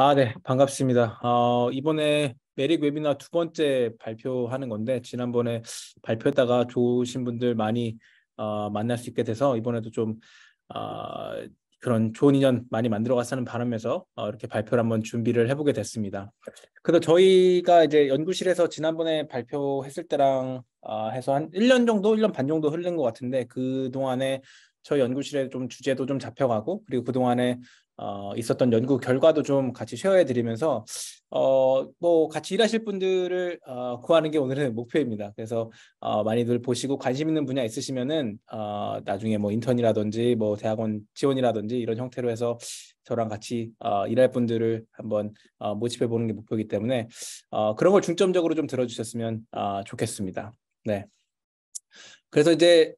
아, 네, 반갑습니다. 어, 이번에 메릭 웨비나 두 번째 발표하는 건데 지난번에 발표했다가 좋으신 분들 많이 어, 만날 수 있게 돼서 이번에도 좀 어, 그런 좋은 인연 많이 만들어갔다는 바람에서 어, 이렇게 발표를 한번 준비를 해보게 됐습니다. 그래서 저희가 이제 연구실에서 지난번에 발표했을 때랑 어, 해서 한 1년 정도, 1년 반 정도 흐른 것 같은데 그 동안에 저희 연구실에 좀 주제도 좀 잡혀가고 그리고 그 동안에 어, 있었던 연구 결과도 좀 같이 쉐어해드리면서 어, 뭐 같이 일하실 분들을 어, 구하는 게 오늘의 목표입니다. 그래서 어, 많이들 보시고 관심 있는 분야 있으시면은 어, 나중에 뭐 인턴이라든지 뭐 대학원 지원이라든지 이런 형태로 해서 저랑 같이 어, 일할 분들을 한번 어, 모집해 보는 게 목표이기 때문에 어, 그런 걸 중점적으로 좀 들어주셨으면 어, 좋겠습니다. 네. 그래서 이제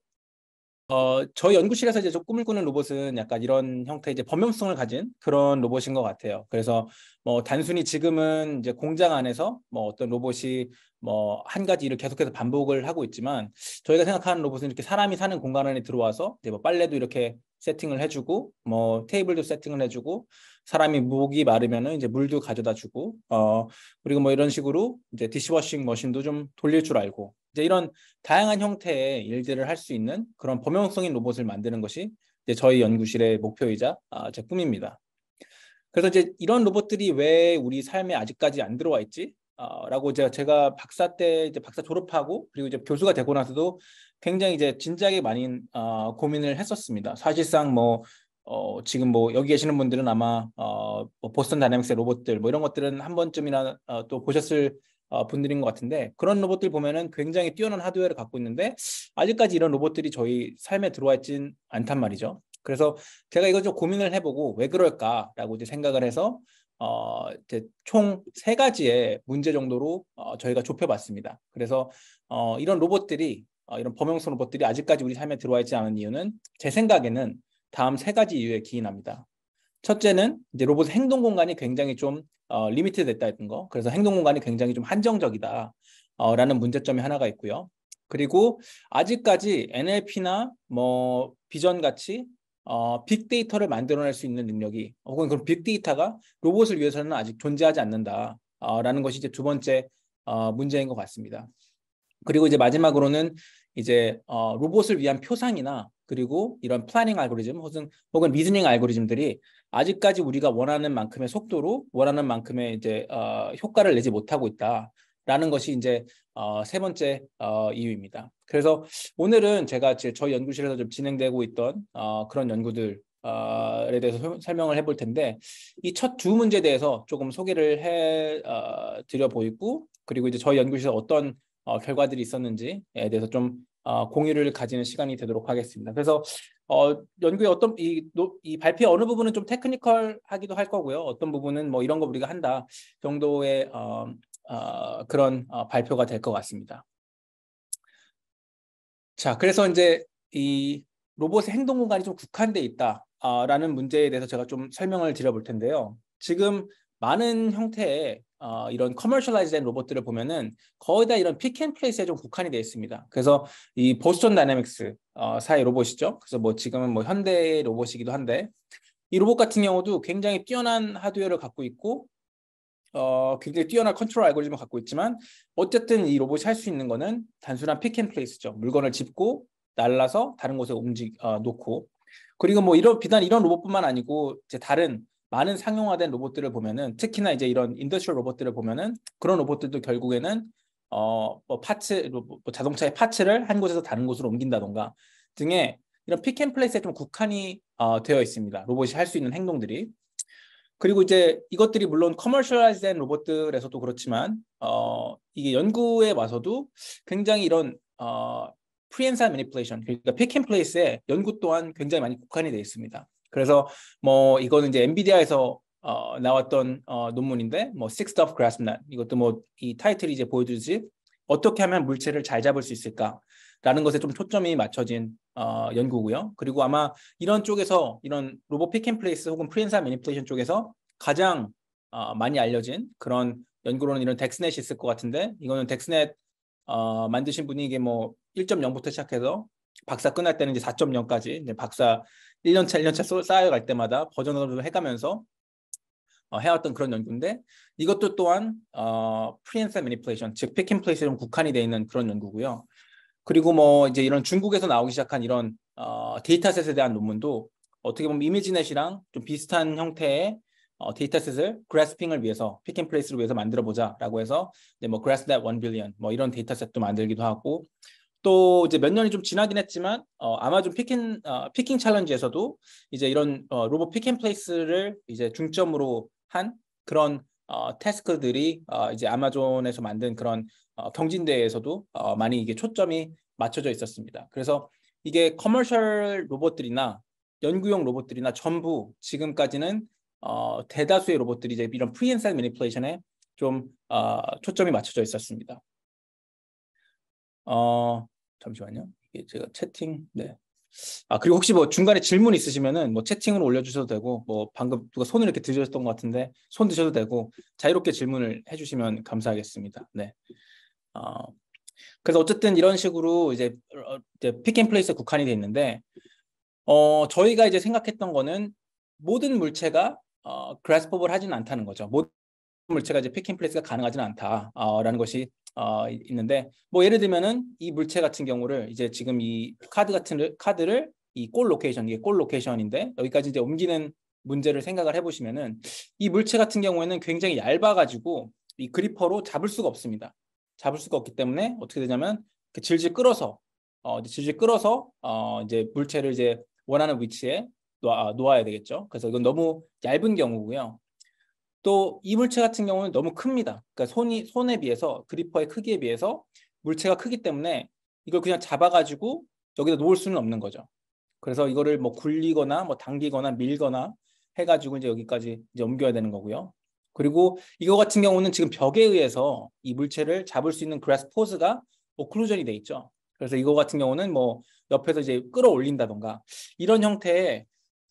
어, 저희 연구실에서 이제 좀 꿈을 꾸는 로봇은 약간 이런 형태의 이제 범용성을 가진 그런 로봇인 것 같아요. 그래서 뭐 단순히 지금은 이제 공장 안에서 뭐 어떤 로봇이 뭐 한 가지 일을 계속해서 반복을 하고 있지만 저희가 생각하는 로봇은 이렇게 사람이 사는 공간 안에 들어와서 이제 뭐 빨래도 이렇게 세팅을 해주고 뭐 테이블도 세팅을 해주고 사람이 목이 마르면은 이제 물도 가져다 주고 어 그리고 뭐 이런 식으로 이제 디시워싱 머신도 좀 돌릴 줄 알고 이제 이런 다양한 형태의 일들을 할 수 있는 그런 범용성인 로봇을 만드는 것이 이제 저희 연구실의 목표이자 아, 제 꿈입니다. 그래서 이제 이런 로봇들이 왜 우리 삶에 아직까지 안 들어와 있지? 어, 라고 제가, 제가 박사 때 이제 박사 졸업하고 그리고 이제 교수가 되고 나서도 굉장히 이제 진지하게 많이 어, 고민을 했었습니다. 사실상 뭐 어, 지금 뭐 여기 계시는 분들은 아마 어, 뭐 보스턴 다이내믹스의 로봇들 뭐 이런 것들은 한 번쯤이나 어, 또 보셨을 어, 분들인 것 같은데 그런 로봇들 보면은 굉장히 뛰어난 하드웨어를 갖고 있는데 아직까지 이런 로봇들이 저희 삶에 들어와 있진 않단 말이죠. 그래서 제가 이거 좀 고민을 해보고 왜 그럴까라고 이제 생각을 해서 어, 이제 총 세 가지의 문제 정도로 어, 저희가 좁혀봤습니다. 그래서 어, 이런 로봇들이 어, 이런 범용성 로봇들이 아직까지 우리 삶에 들어와 있지 않은 이유는 제 생각에는 다음 세 가지 이유에 기인합니다. 첫째는 이제 로봇 행동 공간이 굉장히 좀 어, 리미트 됐다 했던 거. 그래서 행동 공간이 굉장히 좀 한정적이다. 어, 라는 문제점이 하나가 있고요. 그리고 아직까지 NLP나 뭐 비전 같이 어, 빅데이터를 만들어낼 수 있는 능력이 혹은 그런 빅데이터가 로봇을 위해서는 아직 존재하지 않는다라는 어, 것이 이제 두 번째 어, 문제인 것 같습니다. 그리고 이제 마지막으로는 이제 어, 로봇을 위한 표상이나 그리고 이런 플래닝 알고리즘 혹은 혹은 리즈닝 알고리즘들이 아직까지 우리가 원하는 만큼의 속도로 원하는 만큼의 이제 어, 효과를 내지 못하고 있다라는 것이 이제 어, 세 번째 어, 이유입니다. 그래서 오늘은 제가 제 저희 연구실에서 좀 진행되고 있던 어, 그런 연구들 어, 에 대해서 설명을 해볼 텐데 이 첫 두 문제에 대해서 조금 소개를 해 어, 드려 보이고 그리고 이제 저희 연구실에서 어떤 어, 결과들이 있었는지에 대해서 좀 어, 공유를 가지는 시간이 되도록 하겠습니다. 그래서 어, 연구의 어떤 이, 노, 이 발표의 어느 부분은 좀 테크니컬하기도 할 거고요. 어떤 부분은 뭐 이런 거 우리가 한다 정도의 어, 어, 그런 어, 발표가 될 것 같습니다. 자, 그래서 이제 이 로봇의 행동 공간이 좀 국한돼 있다라는 어, 문제에 대해서 제가 좀 설명을 드려볼 텐데요. 지금 많은 형태의 어, 이런 커머셜라이즈된 로봇들을 보면은 거의 다 이런 피켄플레이스에 좀 국한이 되어 있습니다. 그래서 이 보스턴 다이내믹스 어, 사의 로봇이죠. 그래서 뭐 지금은 뭐 현대 로봇이기도 한데 이 로봇 같은 경우도 굉장히 뛰어난 하드웨어를 갖고 있고 어, 굉장히 뛰어난 컨트롤 알고리즘을 갖고 있지만 어쨌든 이 로봇이 할 수 있는 거는 단순한 피켄플레이스죠. 물건을 짚고 날라서 다른 곳에 움직 어, 놓고 그리고 뭐 이런 비단 이런 로봇뿐만 아니고 이제 다른 많은 상용화된 로봇들을 보면은 특히나 이제 이런 인더스트리 로봇들을 보면은 그런 로봇들도 결국에는 어, 뭐 파츠 뭐, 뭐 자동차의 파츠를 한 곳에서 다른 곳으로 옮긴다던가 등의 이런 피켄플레이스에 좀 국한이 어, 되어 있습니다. 로봇이 할 수 있는 행동들이. 그리고 이제 이것들이 물론 커머셜라이즈된 로봇들에서도 그렇지만 어, 이게 연구에 와서도 굉장히 이런 어, 프리엔사 매니플레이션 그러니까 피켄플레이스의 연구 또한 굉장히 많이 국한이 되어 있습니다. 그래서 뭐 이거는 이제 엔비디아에서 어, 나왔던 어, 논문인데 뭐 Sixth of g r a s s l a n 이것도 뭐 이 타이틀이 이제 보여주지 어떻게 하면 물체를 잘 잡을 수 있을까라는 것에 좀 초점이 맞춰진 어, 연구고요. 그리고 아마 이런 쪽에서 이런 로봇 피킹플레이스 혹은 프리엔사 매니플레이션 쪽에서 가장 어, 많이 알려진 그런 연구로는 이런 덱스넷이 있을 것 같은데 이거는 덱스넷 어, 만드신 분이 이게 뭐 1.0부터 시작해서 박사 끝날 때는 이제 4.0까지 이제 박사 1년차, 1년차 쌓여갈 때마다 버전업을 해가면서 어, 해왔던 그런 연구인데 이것도 또한 어, 프리엔셀 매니플레이션, 즉 픽앤플레이스로 국한이 되어 있는 그런 연구고요. 그리고 뭐 이제 이런 중국에서 나오기 시작한 이런 어, 데이터셋에 대한 논문도 어떻게 보면 이미지넷이랑 좀 비슷한 형태의 어, 데이터셋을 그래스핑을 위해서 픽앤플레이스를 위해서 만들어 보자라고 해서 이제 뭐 그래스넷 1 빌리언 뭐 이런 데이터셋도 만들기도 하고 또 이제 몇 년이 좀 지나긴 했지만 어, 아마존 피킹 어, 피킹 챌린지에서도 이제 이런 어, 로봇 피킹 플레이스를 이제 중점으로 한 그런 어, 태스크들이 어, 이제 아마존에서 만든 그런 어, 경진대회에서도 어, 많이 이게 초점이 맞춰져 있었습니다. 그래서 이게 커머셜 로봇들이나 연구용 로봇들이나 전부 지금까지는 어, 대다수의 로봇들이 이제 이런 프리엔셀 매니플레이션에 좀 어, 초점이 맞춰져 있었습니다. 어, 잠시만요. 이게 제가 채팅, 네. 아, 그리고 혹시 뭐 중간에 질문 있으시면은 뭐 채팅으로 올려주셔도 되고, 뭐 방금 누가 손을 이렇게 드셨던 것 같은데, 손 드셔도 되고, 자유롭게 질문을 해주시면 감사하겠습니다. 네. 어, 그래서 어쨌든 이런 식으로 이제, 어, 이제 픽앤플레이스 국한이 돼 있는데, 어, 저희가 이제 생각했던 거는 모든 물체가 어, 그래스포블 하지는 않다는 거죠. 모든 물체가 이제 픽앤플레이스가 가능하지는 않다라는 것이 어, 있는데 뭐 예를 들면은 이 물체 같은 경우를 이제 지금 이 카드 같은 카드를 이 골 로케이션 이게 골 로케이션인데 여기까지 이제 옮기는 문제를 생각을 해보시면은 이 물체 같은 경우에는 굉장히 얇아가지고 이 그리퍼로 잡을 수가 없습니다. 잡을 수가 없기 때문에 어떻게 되냐면 그 질질 끌어서 어, 질질 끌어서 어, 이제 물체를 이제 원하는 위치에 놓아, 아, 놓아야 되겠죠. 그래서 이건 너무 얇은 경우고요. 또이 물체 같은 경우는 너무 큽니다. 그러니까 손이 손에 비해서 그리퍼의 크기에 비해서 물체가 크기 때문에 이걸 그냥 잡아가지고 여기다 놓을 수는 없는 거죠. 그래서 이거를 뭐 굴리거나 뭐 당기거나 밀거나 해가지고 이제 여기까지 이제 옮겨야 되는 거고요. 그리고 이거 같은 경우는 지금 벽에 의해서 이 물체를 잡을 수 있는 그래스 포즈가 오클루전이 돼 있죠. 그래서 이거 같은 경우는 뭐 옆에서 이제 끌어올린다던가 이런 형태의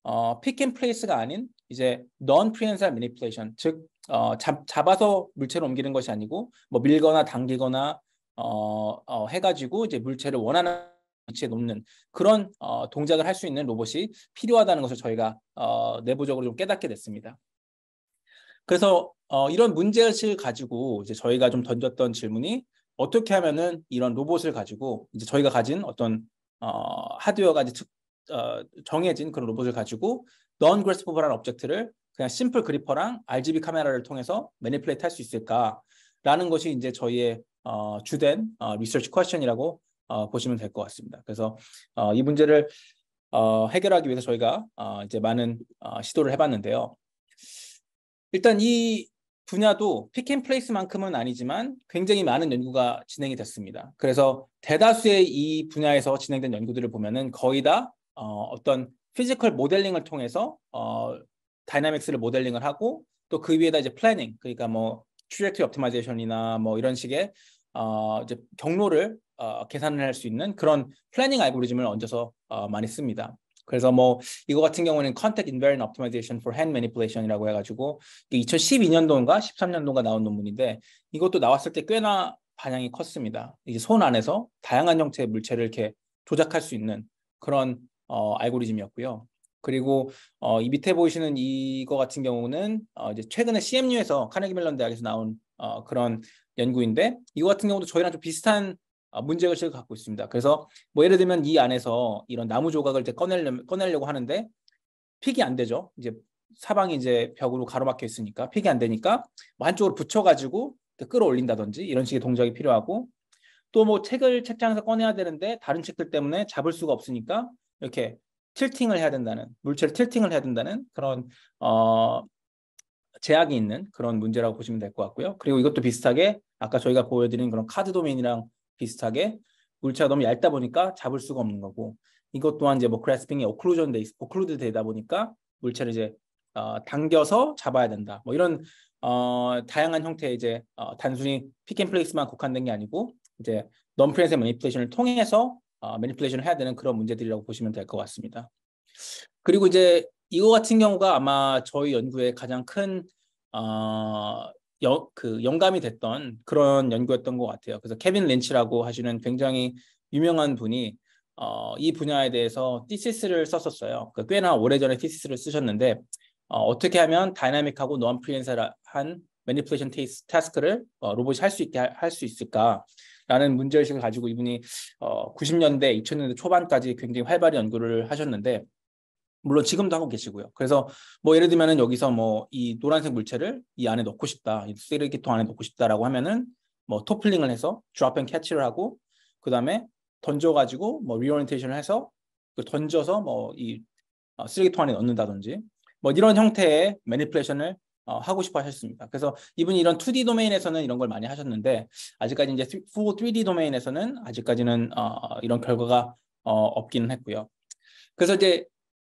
어, 픽앤 플레이스가 아닌 이제 non prehensile manipulation 즉 어, 잡, 잡아서 물체를 옮기는 것이 아니고 뭐 밀거나 당기거나 어, 어, 해가지고 이제 물체를 원하는 위치에 놓는 그런 어, 동작을 할 수 있는 로봇이 필요하다는 것을 저희가 어, 내부적으로 좀 깨닫게 됐습니다. 그래서 어, 이런 문제를 가지고 이제 저희가 좀 던졌던 질문이 어떻게 하면은 이런 로봇을 가지고 이제 저희가 가진 어떤 어, 하드웨어가 이제 특, 어, 정해진 그런 로봇을 가지고 non graspable한 object를 그냥 심플 그리퍼랑 RGB 카메라를 통해서 매니플레이트 할 수 있을까라는 것이 이제 저희의 어, 주된 어, s t i o n 이라고 어, 보시면 될 것 같습니다. 그래서 어, 이 문제를 어, 해결하기 위해서 저희가 어, 이제 많은 어, 시도를 해봤는데요. 일단 이 분야도 피켓플레이스만큼은 아니지만 굉장히 많은 연구가 진행이 됐습니다. 그래서 대다수의 이 분야에서 진행된 연구들을 보면은 거의 다 어, 어떤 피지컬 모델링을 통해서 어, 다이나믹스를 모델링을 하고 또 그 위에다 이제 플래닝 그러니까 뭐트랙트 옵티마이제이션이나 뭐 이런 식의 어, 이제 경로를 어, 계산을 할 수 있는 그런 플래닝 알고리즘을 얹어서 어, 많이 씁니다. 그래서 뭐 이거 같은 경우는 컨택 인베 a c t i n 이 a r i a n t o p t i m 이라고 해가지고 2012년도인가 13년도인가 나온 논문인데 이것도 나왔을 때 꽤나 반향이 컸습니다. 이제 손 안에서 다양한 형태의 물체를 이렇게 조작할 수 있는 그런 어, 알고리즘이었고요. 그리고 어, 이 밑에 보이시는 이거 같은 경우는 어, 이제 최근에 CMU에서 카네기 멜런 대학에서 나온 어, 그런 연구인데 이거 같은 경우도 저희랑 좀 비슷한 어, 문제의식을 갖고 있습니다. 그래서 뭐 예를 들면 이 안에서 이런 나무 조각을 이제 꺼내려, 꺼내려고 하는데 픽이 안 되죠. 이제 사방이 이제 벽으로 가로막혀 있으니까 픽이 안 되니까 뭐 한쪽으로 붙여가지고 끌어올린다든지 이런 식의 동작이 필요하고 또 뭐 책을 책장에서 꺼내야 되는데 다른 책들 때문에 잡을 수가 없으니까 이렇게 틸팅을 해야 된다는 물체를 틸팅을 해야 된다는 그런 어, 제약이 있는 그런 문제라고 보시면 될 것 같고요. 그리고 이것도 비슷하게 아까 저희가 보여드린 그런 카드 도메인이랑 비슷하게 물체가 너무 얇다 보니까 잡을 수가 없는 거고 이것 또한 이제 뭐 그래스핑이 오클루전 돼 오클루드 되다 보니까 물체를 이제 어, 당겨서 잡아야 된다. 뭐 이런 어, 다양한 형태의 이제 어, 단순히 피켄플레이스만 국한된 게 아니고 이제 넘프렌스 매니플레이션을 통해서 어, 아, 매니플레이션을 해야 되는 그런 문제들이라고 보시면 될 것 같습니다. 그리고 이제 이거 같은 경우가 아마 저희 연구에 가장 큰 어, 여, 그 영감이 됐던 그런 연구였던 것 같아요. 그래서 케빈 렌치라고 하시는 굉장히 유명한 분이 어, 이 분야에 대해서 디시스를 썼었어요. 그 꽤나 오래전에 디시스를 쓰셨는데 어, 어떻게 하면 다이나믹하고 노안 프리랜서한 매니플레이션 테이스, 태스크를 어, 로봇이 할 수 있게 할 수 있을까? 라는 문제의식을 가지고 이분이 어, 90년대, 2000년대 초반까지 굉장히 활발히 연구를 하셨는데 물론 지금도 하고 계시고요. 그래서 뭐 예를 들면은 여기서 뭐 이 노란색 물체를 이 안에 넣고 싶다, 이 쓰레기통 안에 넣고 싶다라고 하면은 뭐 토플링을 해서 드랍 앤 캐치를 하고 그 다음에 던져가지고 뭐 리오리엔테이션을 해서 그 던져서 뭐이 어, 쓰레기통 안에 넣는다든지 뭐 이런 형태의 매니플레이션을 어, 하고 싶어 하셨습니다. 그래서 이분이 이런 2D 도메인에서는 이런 걸 많이 하셨는데 아직까지 이제 3, 3D 도메인에서는 아직까지는 어, 이런 결과가 어, 없기는 했고요. 그래서 이제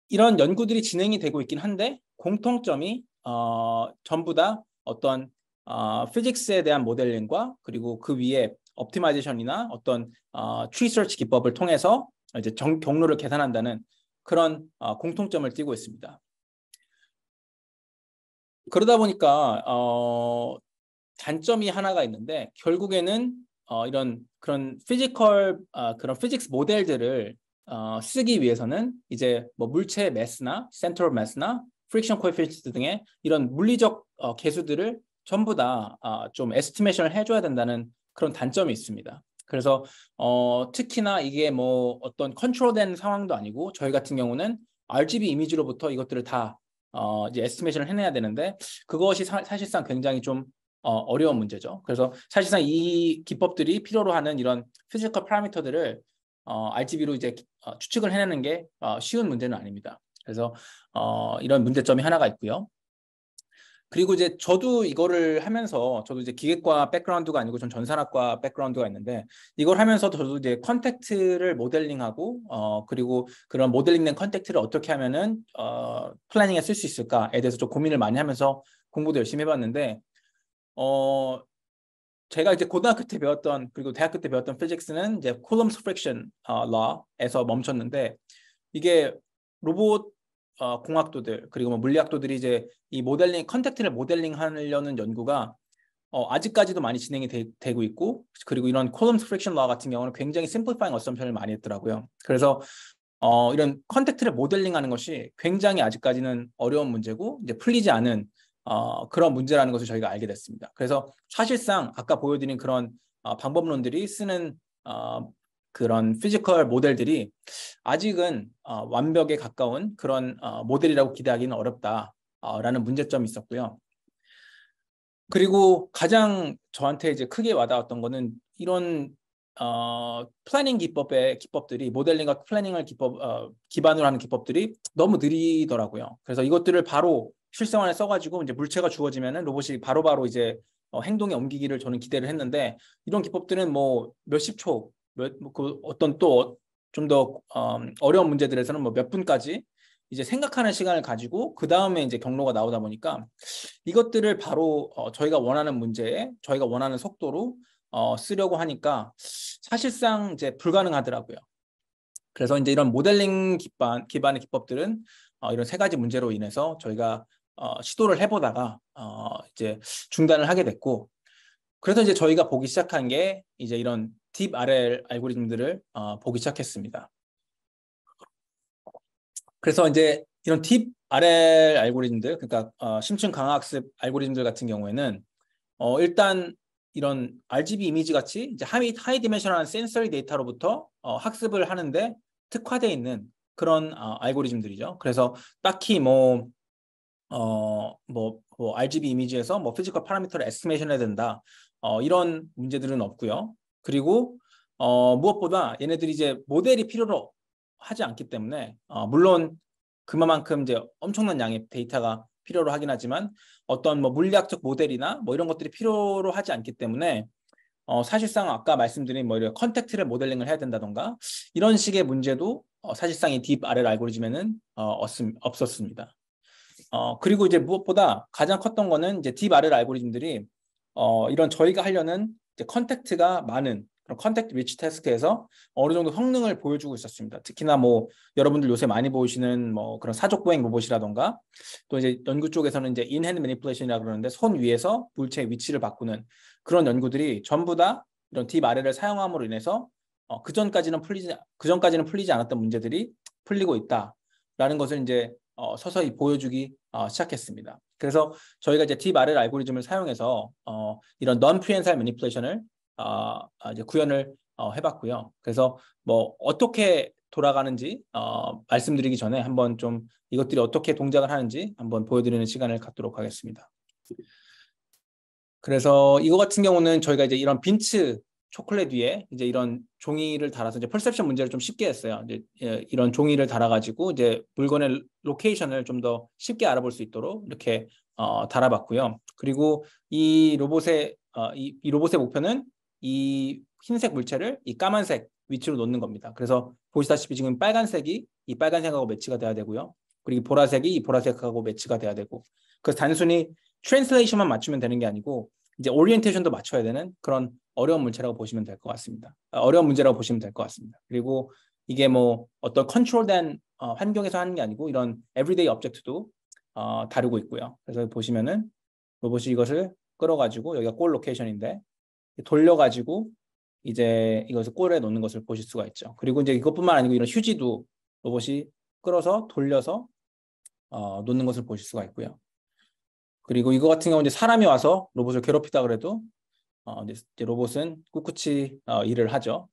이런 연구들이 진행이 되고 있긴 한데 공통점이 어, 전부 다 어떤 어, 피직스에 대한 모델링과 그리고 그 위에 옵티마이제이션이나 어떤 어, 트리 서치 기법을 통해서 이제 정, 경로를 계산한다는 그런 어, 공통점을 띄고 있습니다. 그러다 보니까 어, 단점이 하나가 있는데 결국에는 어, 이런 그런 피지컬 어, 그런 피직스 모델들을 어, 쓰기 위해서는 이제 뭐 물체 매스나 센트럴 매스나 프릭션 코에피시트 등의 이런 물리적 어, 개수들을 전부 다좀 아, 어, 에스티메이션을 해줘야 된다는 그런 단점이 있습니다. 그래서 어, 특히나 이게 뭐 어떤 컨트롤된 상황도 아니고 저희 같은 경우는 RGB 이미지로부터 이것들을 다 어, 이제 에스티메이션을 해내야 되는데 그것이 사, 실상 굉장히 좀 어, 려운 문제죠. 그래서 사실상 이 기법들이 필요로 하는 이런 피지컬 파라미터들을 어, RGB로 이제 어, 추측을 해내는 게 어, 쉬운 문제는 아닙니다. 그래서 어, 이런 문제점이 하나가 있고요. 그리고 이제 저도 이거를 하면서 저도 이제 기계과 백그라운드가 아니고 전 전산학과 백그라운드가 있는데 이걸 하면서 저도 이제 컨택트를 모델링하고 어 그리고 그런 모델링된 컨택트를 어떻게 하면은 어 플래닝에 쓸 수 있을까에 대해서 좀 고민을 많이 하면서 공부도 열심히 해봤는데 어 제가 이제 고등학교 때 배웠던 그리고 대학교 때 배웠던 피직스는 이제 콜럼스 프렉션 어, 라에서 멈췄는데 이게 로봇 어, 공학도들 그리고 뭐 물리학도들이 이제 이 모델링 컨택트를 모델링하려는 연구가 어, 아직까지도 많이 진행이 되, 고 있고 그리고 이런 콜럼스 프렉션 러 같은 경우는 굉장히 심플파잉 어썸션을 많이 했더라고요. 그래서 어, 이런 컨택트를 모델링하는 것이 굉장히 아직까지는 어려운 문제고 이제 풀리지 않은 어, 그런 문제라는 것을 저희가 알게 됐습니다. 그래서 사실상 아까 보여드린 그런 어, 방법론들이 쓰는 어, 그런 피지컬 모델들이 아직은 어, 완벽에 가까운 그런 어, 모델이라고 기대하기는 어렵다라는 어, 문제점이 있었고요. 그리고 가장 저한테 이제 크게 와닿았던 거는 이런 어, 플래닝 기법의 기법들이 모델링과 플래닝을 기법 어, 기반으로 하는 기법들이 너무 느리더라고요. 그래서 이것들을 바로 실생활에 써가지고 이제 물체가 주어지면은 로봇이 바로바로 바로 이제 어, 행동에 옮기기를 저는 기대를 했는데 이런 기법들은 뭐 몇십 초 몇그 뭐 어떤 또 좀더 음, 어려운 문제들에서는 뭐 몇 분까지 이제 생각하는 시간을 가지고 그 다음에 이제 경로가 나오다 보니까 이것들을 바로 어, 저희가 원하는 문제에 저희가 원하는 속도로 어, 쓰려고 하니까 사실상 이제 불가능하더라고요. 그래서 이제 이런 모델링 기반 기반의 기법들은 어, 이런 세 가지 문제로 인해서 저희가 어, 시도를 해보다가 어, 이제 중단을 하게 됐고 그래서 이제 저희가 보기 시작한 게 이제 이런 딥 RL 알고리즘들을 어, 보기 시작했습니다. 그래서 이제 이런 딥 RL 알고리즘들, 그러니까 어, 심층 강화학습 알고리즘들 같은 경우에는 어, 일단 이런 RGB 이미지 같이 이제 하이, 하이 디멘셔널한 센서리 데이터로부터 어, 학습을 하는데 특화되어 있는 그런 어, 알고리즘들이죠. 그래서 딱히 뭐, 어, 뭐, 뭐 RGB 이미지에서 뭐 피지컬 파라미터를 에스메이션 해야 된다. 어, 이런 문제들은 없고요. 그리고 어, 무엇보다 얘네들이 이제 모델이 필요로 하지 않기 때문에 어, 물론 그만큼 이제 엄청난 양의 데이터가 필요로 하긴 하지만 어떤 뭐 물리학적 모델이나 뭐 이런 것들이 필요로 하지 않기 때문에 어, 사실상 아까 말씀드린 뭐 이런 컨택트를 모델링을 해야 된다던가 이런 식의 문제도 어, 사실상 이딥 RL 알고리즘에는 어, 없었습니다. 없 어, 그리고 이제 무엇보다 가장 컸던 거는 이제 딥 RL 알고리즘들이 어, 이런 저희가 하려는 이제 컨택트가 많은 그런 컨택트 위치 테스트에서 어느 정도 성능을 보여주고 있었습니다. 특히나 뭐 여러분들 요새 많이 보시는 뭐 그런 사족 보행 로봇이라던가 또 이제 연구 쪽에서는 이제 인핸드 매니플레이션이라 고 그러는데 손 위에서 물체의 위치를 바꾸는 그런 연구들이 전부 다 이런 딥 r l 를 사용함으로 인해서 어, 그 전까지는 풀리지 그 전까지는 풀리지 않았던 문제들이 풀리고 있다라는 것을 이제 어, 서서히 보여주기 어, 시작했습니다. 그래서 저희가 이제 DMRL 알고리즘을 사용해서 어, 이런 non-prehensile manipulation을 어, 아, 이제 구현을 어, 해봤고요. 그래서 뭐 어떻게 돌아가는지 어, 말씀드리기 전에 한번 좀 이것들이 어떻게 동작을 하는지 한번 보여드리는 시간을 갖도록 하겠습니다. 그래서 이거 같은 경우는 저희가 이제 이런 빈츠 초콜릿 위에 이제 이런 종이를 달아서 이제 퍼셉션 문제를 좀 쉽게 했어요. 이제 예, 이런 종이를 달아가지고 이제 물건의 로케이션을 좀 더 쉽게 알아볼 수 있도록 이렇게 어, 달아봤고요. 그리고 이 로봇의 어, 이, 이 로봇의 목표는 이 흰색 물체를 이 까만색 위치로 놓는 겁니다. 그래서 보시다시피 지금 빨간색이 이 빨간색하고 매치가 돼야 되고요. 그리고 보라색이 이 보라색하고 매치가 돼야 되고 그래서 단순히 트랜스레이션만 맞추면 되는 게 아니고 이제 오리엔테이션도 맞춰야 되는 그런 어려운 문제라고 보시면 될 것 같습니다. 아, 어려운 문제라고 보시면 될 것 같습니다. 그리고 이게 뭐 어떤 컨트롤된 어, 환경에서 하는 게 아니고 이런 everyday object도 어, 다루고 있고요. 그래서 보시면은 로봇이 이것을 끌어가지고 여기가 골 로케이션인데 돌려가지고 이제 이것을 골에 놓는 것을 보실 수가 있죠. 그리고 이제 이것뿐만 아니고 이런 휴지도 로봇이 끌어서 돌려서 어, 놓는 것을 보실 수가 있고요. 그리고 이거 같은 경우 이제 사람이 와서 로봇을 괴롭히다 그래도 어, 이제 로봇은 꿋꿋이 어, 일을 하죠.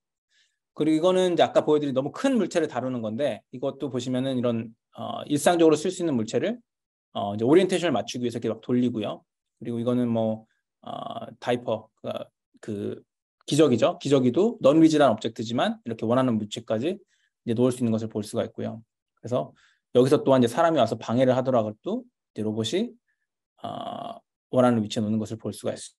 그리고 이거는 이제 아까 보여드린 너무 큰 물체를 다루는 건데 이것도 보시면은 이런 어, 일상적으로 쓸 수 있는 물체를 이제 오리엔테이션을 맞추기 위해서 이렇게 막 돌리고요. 그리고 이거는 뭐 다이퍼 그러니까 그, 기저귀죠. 기저귀도 넌위지란 업젝트지만 이렇게 원하는 물체까지 이제 놓을 수 있는 것을 볼 수가 있고요. 그래서 여기서 또한 이제 사람이 와서 방해를 하더라도 로봇이 어, 원하는 위치에 놓는 것을 볼 수가 있습니다.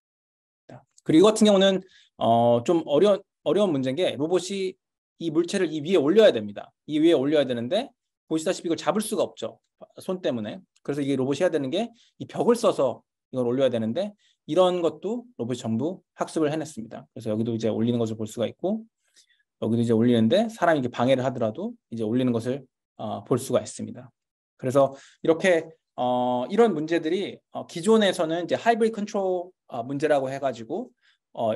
그리고 이 같은 경우는 어, 좀 어려운 어려운 문제인 게 로봇이 이 물체를 이 위에 올려야 됩니다. 이 위에 올려야 되는데 보시다시피 이걸 잡을 수가 없죠. 손 때문에. 그래서 이게 로봇이 해야 되는 게 이 벽을 써서 이걸 올려야 되는데 이런 것도 로봇이 전부 학습을 해냈습니다. 그래서 여기도 이제 올리는 것을 볼 수가 있고 여기도 이제 올리는데 사람이 이렇게 방해를 하더라도 이제 올리는 것을 어, 볼 수가 있습니다. 그래서 이렇게 어, 이런 문제들이 어, 기존에서는 이제 하이브리드 컨트롤 어, 문제라고 해가지고 어,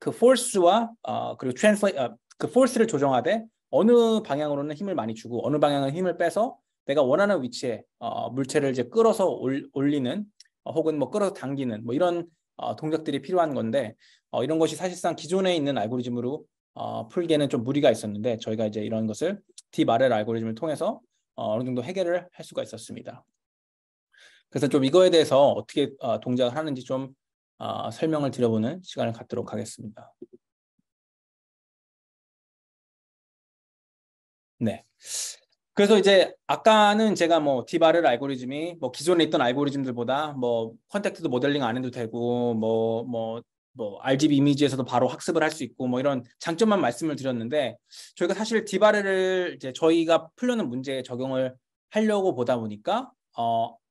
그포스와 어, 그리고 트랜스 어, 그포스를 조정하되 어느 방향으로는 힘을 많이 주고 어느 방향은 힘을 빼서 내가 원하는 위치에 어, 물체를 이제 끌어서 올, 올리는 어, 혹은 뭐 끌어서 당기는 뭐 이런 어, 동작들이 필요한 건데 어, 이런 것이 사실상 기존에 있는 알고리즘으로 어, 풀기에는 좀 무리가 있었는데 저희가 이제 이런 것을 디마렐 알고리즘을 통해서 어, 어느 정도 해결을 할 수가 있었습니다. 그래서 좀 이거에 대해서 어떻게 어, 동작을 하는지 좀 어, 설명을 드려보는 시간을 갖도록 하겠습니다. 네. 그래서 이제 아까는 제가 뭐 디바를 알고리즘이 뭐 기존에 있던 알고리즘들보다 뭐 컨택트도 모델링 안 해도 되고 뭐 뭐뭐 뭐, 뭐 RGB 이미지에서도 바로 학습을 할 수 있고 뭐 이런 장점만 말씀을 드렸는데 저희가 사실 디바를 이제 저희가 풀려는 문제에 적용을 하려고 보다 보니까 어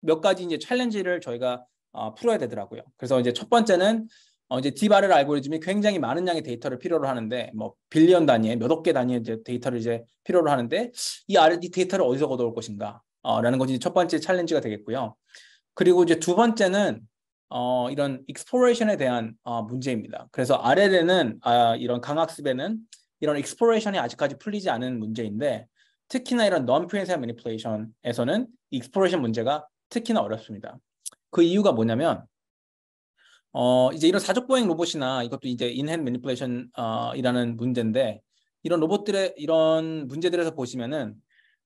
몇 가지 이제 챌린지를 저희가 어, 풀어야 되더라고요. 그래서 이제 첫 번째는 어, 이제 디바를 알고리즘이 굉장히 많은 양의 데이터를 필요로 하는데 뭐 빌리언 단위에 몇 억 개 단위의 이제 데이터를 이제 필요로 하는데 이, 이 데이터를 어디서 얻어올 것인가? 어, 라는 것이 첫 번째 챌린지가 되겠고요. 그리고 이제 두 번째는 어, 이런 익스플로레이션에 대한 어, 문제입니다. 그래서 RL에는 아, 이런 강학습에는 이런 익스플로레이션이 아직까지 풀리지 않은 문제인데 특히나 이런 non-fluency manipulation에서는 익스플로레이션 문제가 특히나 어렵습니다. 그 이유가 뭐냐면 어, 이제 이런 사적 보행 로봇이나 이것도 이제 인핸 매니플레이션이라는 어, 문제인데 이런 로봇들의 이런 문제들에서 보시면은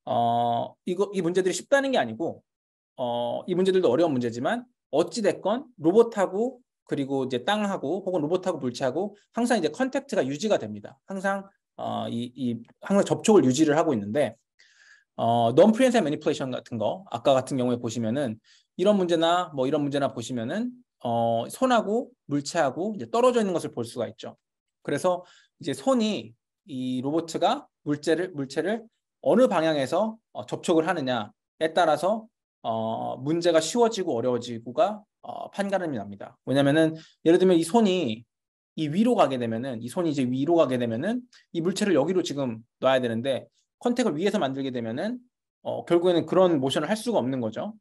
어, 이거 이 문제들이 쉽다는 게 아니고 어, 이 문제들도 어려운 문제지만 어찌 됐건 로봇하고 그리고 이제 땅하고 혹은 로봇하고 물체하고 항상 이제 컨택트가 유지가 됩니다. 항상 어, 이, 이 항상 접촉을 유지를 하고 있는데 어, 넌프리엔사 매니플레이션 같은 거 아까 같은 경우에 보시면은 이런 문제나 뭐 이런 문제나 보시면은 어, 손하고 물체하고 이제 떨어져 있는 것을 볼 수가 있죠. 그래서 이제 손이 이 로봇가 물체를 물체를 어느 방향에서 어, 접촉을 하느냐에 따라서 어, 문제가 쉬워지고 어려워지고가 어, 판가름이 납니다. 왜냐면은 예를 들면 이 손이 이 위로 가게 되면은 이 손이 이제 위로 가게 되면은 이 물체를 여기로 지금 놔야 되는데 컨택을 위에서 만들게 되면은 어, 결국에는 그런 모션을 할 수가 없는 거죠.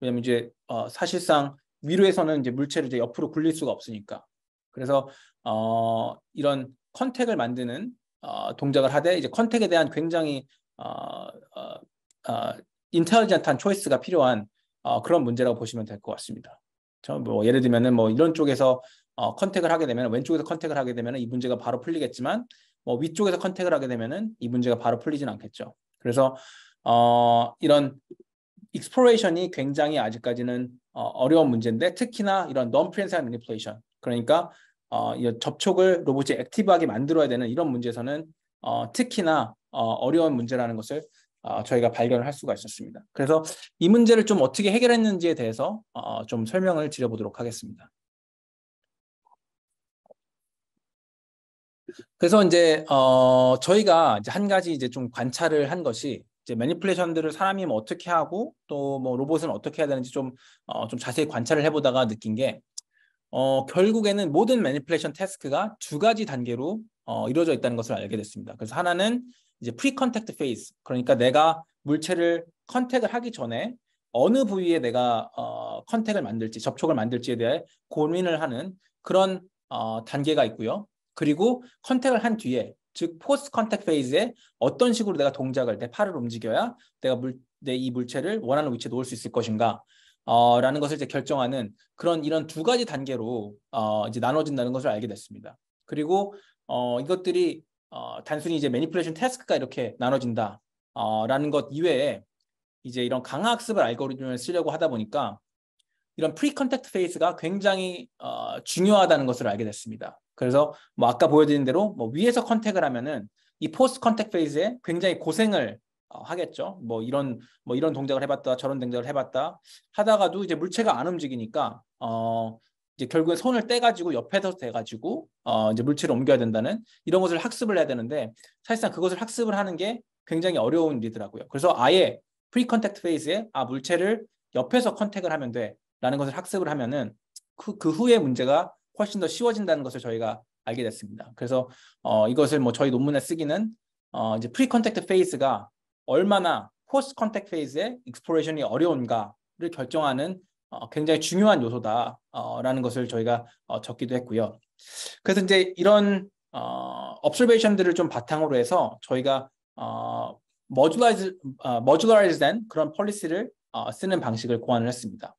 왜냐면 이제 어, 사실상 위로에서는 이제 물체를 이제 옆으로 굴릴 수가 없으니까. 그래서 어, 이런 컨택을 만드는 어, 동작을 하되 이제 컨택에 대한 굉장히 어, 어, 어, 인텔리전트한 초이스가 필요한 어, 그런 문제라고 보시면 될 것 같습니다. 뭐 예를 들면은 뭐 이런 쪽에서 어, 컨택을 하게 되면 왼쪽에서 컨택을 하게 되면 이 문제가 바로 풀리겠지만 뭐 위쪽에서 컨택을 하게 되면은 이 문제가 바로 풀리진 않겠죠. 그래서 어, 이런 익스플로레이션이 굉장히 아직까지는 어, 려운 문제인데 특히나 이런 non-prensial manipulation 그러니까 어, 접촉을 로봇이 액티브하게 만들어야 되는 이런 문제에서는 어, 특히나 어, 려운 문제라는 것을 어, 저희가 발견을 할 수가 있었습니다. 그래서 이 문제를 좀 어떻게 해결했는지에 대해서 어, 좀 설명을 드려보도록 하겠습니다. 그래서 이제 어 저희가 이제 한 가지 이제 좀 관찰을 한 것이 이제 매니플레이션들을 사람이 뭐 어떻게 하고 또 뭐 로봇은 어떻게 해야 되는지 좀어좀 어, 좀 자세히 관찰을 해보다가 느낀 게 어, 결국에는 모든 매니플레이션 태스크가 두 가지 단계로 어, 이루어져 있다는 것을 알게 됐습니다. 그래서 하나는 이제 프리 컨택트 페이스 그러니까 내가 물체를 컨택을 하기 전에 어느 부위에 내가 어, 컨택을 만들지 접촉을 만들지에 대해 고민을 하는 그런 어, 단계가 있고요. 그리고 컨택을 한 뒤에 즉 포스트 컨택 페이즈에 어떤 식으로 내가 동작을 내 팔을 움직여야 내가 내 이 물체를 원하는 위치에 놓을 수 있을 것인가 어, 라는 것을 이제 결정하는 그런 이런 두 가지 단계로 어, 이제 나눠진다는 것을 알게 됐습니다. 그리고 어, 이것들이 어, 단순히 이제 매니플레이션 태스크가 이렇게 나눠진다 어, 라는 것 이외에 이제 이런 강화학습을 알고리즘을 쓰려고 하다 보니까 이런 프리 컨택트 페이스가 굉장히 어, 중요하다는 것을 알게 됐습니다. 그래서 뭐 아까 보여드린 대로 뭐 위에서 컨택을 하면은 이 포스트 컨택 페이스에 굉장히 고생을 어, 하겠죠. 뭐 이런 뭐 이런 동작을 해봤다, 저런 동작을 해봤다 하다가도 이제 물체가 안 움직이니까 어 이제 결국에 손을 떼가지고 옆에서 대가지고 어 이제 물체를 옮겨야 된다는 이런 것을 학습을 해야 되는데 사실상 그것을 학습을 하는 게 굉장히 어려운 일이더라고요. 그래서 아예 프리 컨택트 페이스에 아 물체를 옆에서 컨택을 하면 돼. 라는 것을 학습을 하면은 그, 그 후의 문제가 훨씬 더 쉬워진다는 것을 저희가 알게 됐습니다. 그래서 어, 이것을 뭐 저희 논문에 쓰기는 어, 이제 프리 컨택트 페이스가 얼마나 포스트 컨택트 페이스의 익스플로레이션이 어려운가를 결정하는 어, 굉장히 중요한 요소다라는 어, 것을 저희가 어, 적기도 했고요. 그래서 이제 이런 어, 업 b 베이션들을좀 바탕으로 해서 저희가 어, 머 o d 이즈 어, 머 o d 이즈된 그런 폴리시를 어, 쓰는 방식을 고안을 했습니다.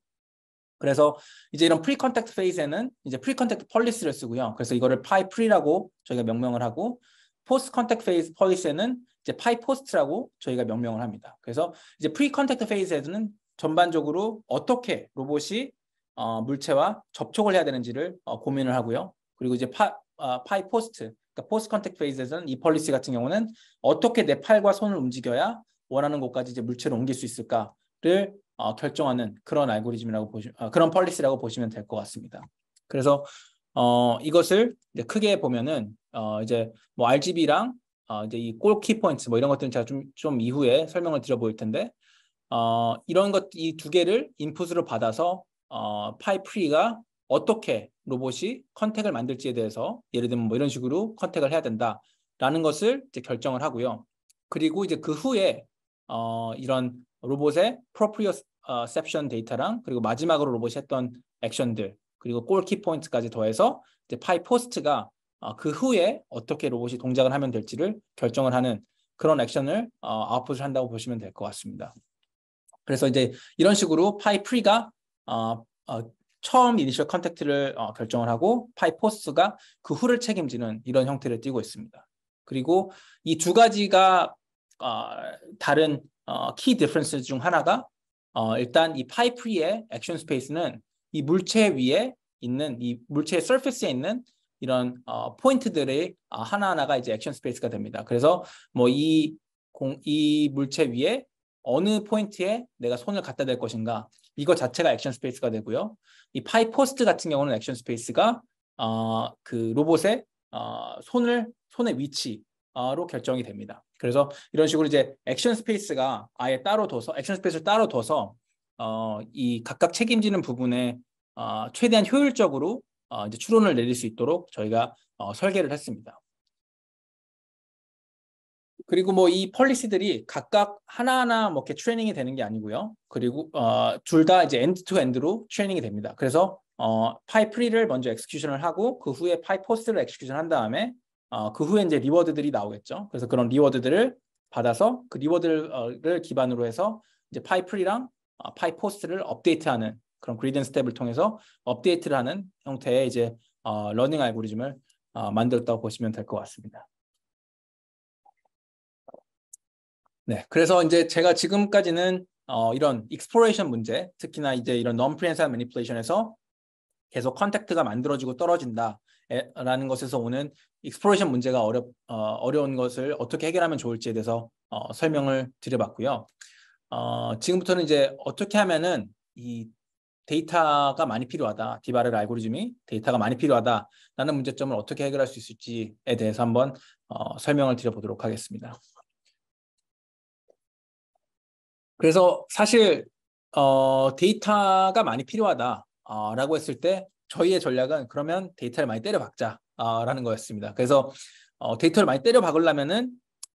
그래서 이제 이런 프리 컨택트 페이스에는 이제 프리 컨택트 폴리스를 쓰고요. 그래서 이거를 파이 프리라고 저희가 명명을 하고 포스트 컨택트 페이스 폴리스에는 이제 파이 포스트라고 저희가 명명을 합니다. 그래서 이제 프리 컨택트 페이스에서는 전반적으로 어떻게 로봇이 어, 물체와 접촉을 해야 되는지를 어, 고민을 하고요. 그리고 이제 파, 어, 파이 포스트, 그러니까 포스트 컨택트 페이스에서는이폴리스 같은 경우는 어떻게 내 팔과 손을 움직여야 원하는 곳까지 이제 물체를 옮길 수 있을까를 어, 결정하는 그런 알고리즘이라고 보시 어, 그런 펄리스라고 보시면 될 것 같습니다. 그래서 어, 이것을 크게 보면은 어, 이제 뭐 RGB랑 어, 이제 이 골키 포인트 뭐 이런 것들은 제가 좀, 좀 이후에 설명을 드려볼 텐데 어, 이런 것 이 두 개를 인풋으로 받아서 어, 파이프리가 어떻게 로봇이 컨택을 만들지에 대해서 예를 들면 뭐 이런 식으로 컨택을 해야 된다라는 것을 이제 결정을 하고요. 그리고 이제 그 후에 어, 이런 로봇의 프로프리어셉션 데이터랑 그리고 마지막으로 로봇이 했던 액션들 그리고 골키 포인트까지 더해서 이제 파이 포스트가 어, 그 후에 어떻게 로봇이 동작을 하면 될지를 결정을 하는 그런 액션을 아웃풋을 어, 한다고 보시면 될 것 같습니다. 그래서 이제 이런 식으로 파이 프리가 어, 어, 처음 이니셜 컨택트를 어, 결정을 하고 파이 포스가 트그 후를 책임지는 이런 형태를 띠고 있습니다. 그리고 이 두 가지가 다른 어, 키 디퍼런스 중 하나가 어, 일단 이 파이프의 액션 스페이스는 이 물체 위에 있는 이 물체의 서피스에 있는 이런 어, 포인트들의 어, 하나하나가 이제 액션 스페이스가 됩니다. 그래서 뭐이 이 물체 위에 어느 포인트에 내가 손을 갖다 댈 것인가 이거 자체가 액션 스페이스가 되고요. 이 파이 포스트 같은 경우는 액션 스페이스가 어, 그 로봇의 어, 손을 손의 위치 로 결정이 됩니다. 그래서 이런 식으로 이제 액션 스페이스가 아예 따로 둬서 액션 스페이스를 따로 둬서 어, 이 각각 책임지는 부분에 어, 최대한 효율적으로 어, 이제 추론을 내릴 수 있도록 저희가 어, 설계를 했습니다. 그리고 뭐 이 폴리시들이 각각 하나하나 뭐 이렇게 트레이닝이 되는 게 아니고요. 그리고 어, 둘 다 이제 엔드 투 엔드로 트레이닝이 됩니다. 그래서 어, 파이 프리를 먼저 엑스큐션을 하고 그 후에 파이 포스를 엑스큐션 한 다음에 어, 그 후에 이제 리워드들이 나오겠죠. 그래서 그런 리워드들을 받아서 그 리워드를 기반으로 해서 이제 파이프리랑 어, 파이포스트를 업데이트하는 그런 그리든 스텝을 통해서 업데이트를 하는 형태의 이제 어, 러닝 알고리즘을 어, 만들었다고 보시면 될 것 같습니다. 네, 그래서 이제 제가 지금까지는 어, 이런 익스플로레이션 문제, 특히나 이제 이런 넘프 n p r e h e n s i 에서 계속 컨택트가 만들어지고 떨어진다. 라는 것에서 오는 익스플로레이션 문제가 어렵, 어, 어려운 것을 어떻게 해결하면 좋을지에 대해서 어, 설명을 드려봤고요. 어, 지금부터는 이제 어떻게 하면은 이 데이터가 많이 필요하다. 디바렐 알고리즘이 데이터가 많이 필요하다라는 문제점을 어떻게 해결할 수 있을지에 대해서 한번 어, 설명을 드려보도록 하겠습니다. 그래서 사실 어, 데이터가 많이 필요하다라고 했을 때 저희의 전략은 그러면 데이터를 많이 때려박자라는 아, 거였습니다. 그래서 어, 데이터를 많이 때려박으려면은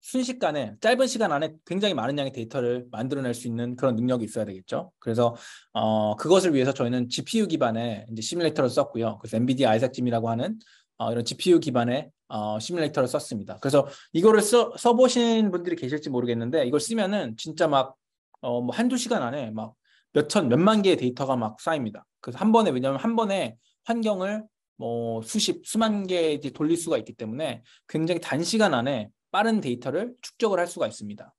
순식간에 짧은 시간 안에 굉장히 많은 양의 데이터를 만들어낼 수 있는 그런 능력이 있어야 되겠죠. 그래서 어, 그것을 위해서 저희는 GPU 기반의 이제 시뮬레이터를 썼고요. 그래서 엔비디아 아이삭짐이라고 하는 어, 이런 GPU 기반의 어, 시뮬레이터를 썼습니다. 그래서 이거를 써, 써보신 분들이 계실지 모르겠는데 이걸 쓰면은 진짜 막 어, 뭐 한두 시간 안에 막 몇천 몇만 개의 데이터가 막 쌓입니다. 그래서 한 번에 왜냐하면 한 번에 환경을 뭐 수십 수만 개 이제 돌릴 수가 있기 때문에 굉장히 단시간 안에 빠른 데이터를 축적을 할 수가 있습니다.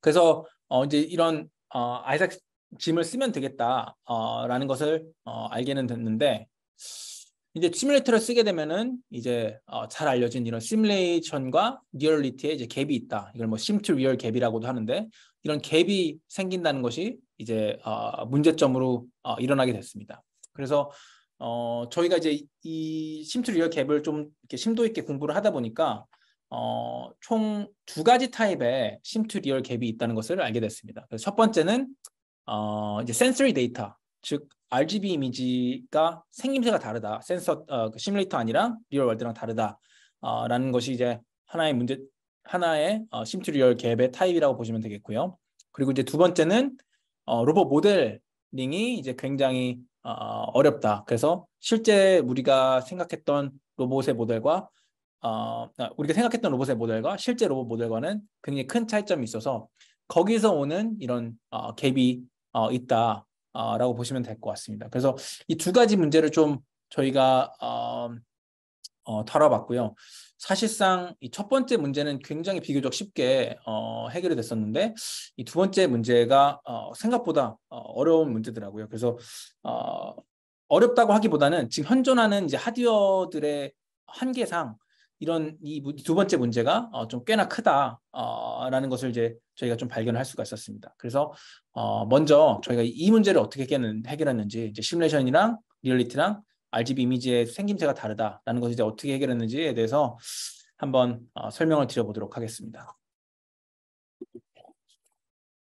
그래서 어 이제 이런 어 아이삭 짐을 쓰면 되겠다라는 어, 것을 어 알게는 됐는데 이제 시뮬레이터를 쓰게 되면은 이제 어, 잘 알려진 이런 시뮬레이션과 리얼리티의 이제 갭이 있다. 이걸 뭐심투 리얼 갭이라고도 하는데 이런 갭이 생긴다는 것이 이제 어, 문제점으로 어, 일어나게 됐습니다. 그래서 어, 저희가 이제 이 심트리얼 갭을 좀 이렇게 심도 있게 공부를 하다 보니까 어, 총두 가지 타입의 심트리얼 갭이 있다는 것을 알게 됐습니다. 첫 번째는 어, 이제 센서리 데이터, 즉 RGB 이미지가 생김새가 다르다. 센서 어, 그 시뮬레이터 아니라 리얼 월드랑 다르다라는 어, 것이 이제 하나의 문제 하나의 어, 심트리얼 갭의 타입이라고 보시면 되겠고요. 그리고 이제 두 번째는 어, 로봇 모델링이 이제 굉장히 어, 어렵다. 그래서 실제 우리가 생각했던 로봇의 모델과 어, 아, 우리가 생각했던 로봇의 모델과 실제 로봇 모델과는 굉장히 큰 차이점이 있어서 거기서 오는 이런 어, 갭이 어, 있다라고 어, 보시면 될 것 같습니다. 그래서 이 두 가지 문제를 좀 저희가 어, 어, 다뤄봤고요. 사실상 이 첫 번째 문제는 굉장히 비교적 쉽게 어, 해결이 됐었는데 이 두 번째 문제가 어, 생각보다 어, 어 려운 문제더라고요. 그래서 어, 어렵다고 하기보다는 지금 현존하는 이제 하드웨어들의 한계상 이런 이 두 번째 문제가 어, 좀 꽤나 크다라는 어, 것을 이제 저희가 좀 발견할 수가 있었습니다. 그래서 어, 먼저 저희가 이 문제를 어떻게 해결했는지 이제 시뮬레이션이랑 리얼리티랑 RGB 이미지의 생김새가 다르다라는 것을 이제 어떻게 해결했는지에 대해서 한번 어, 설명을 드려보도록 하겠습니다.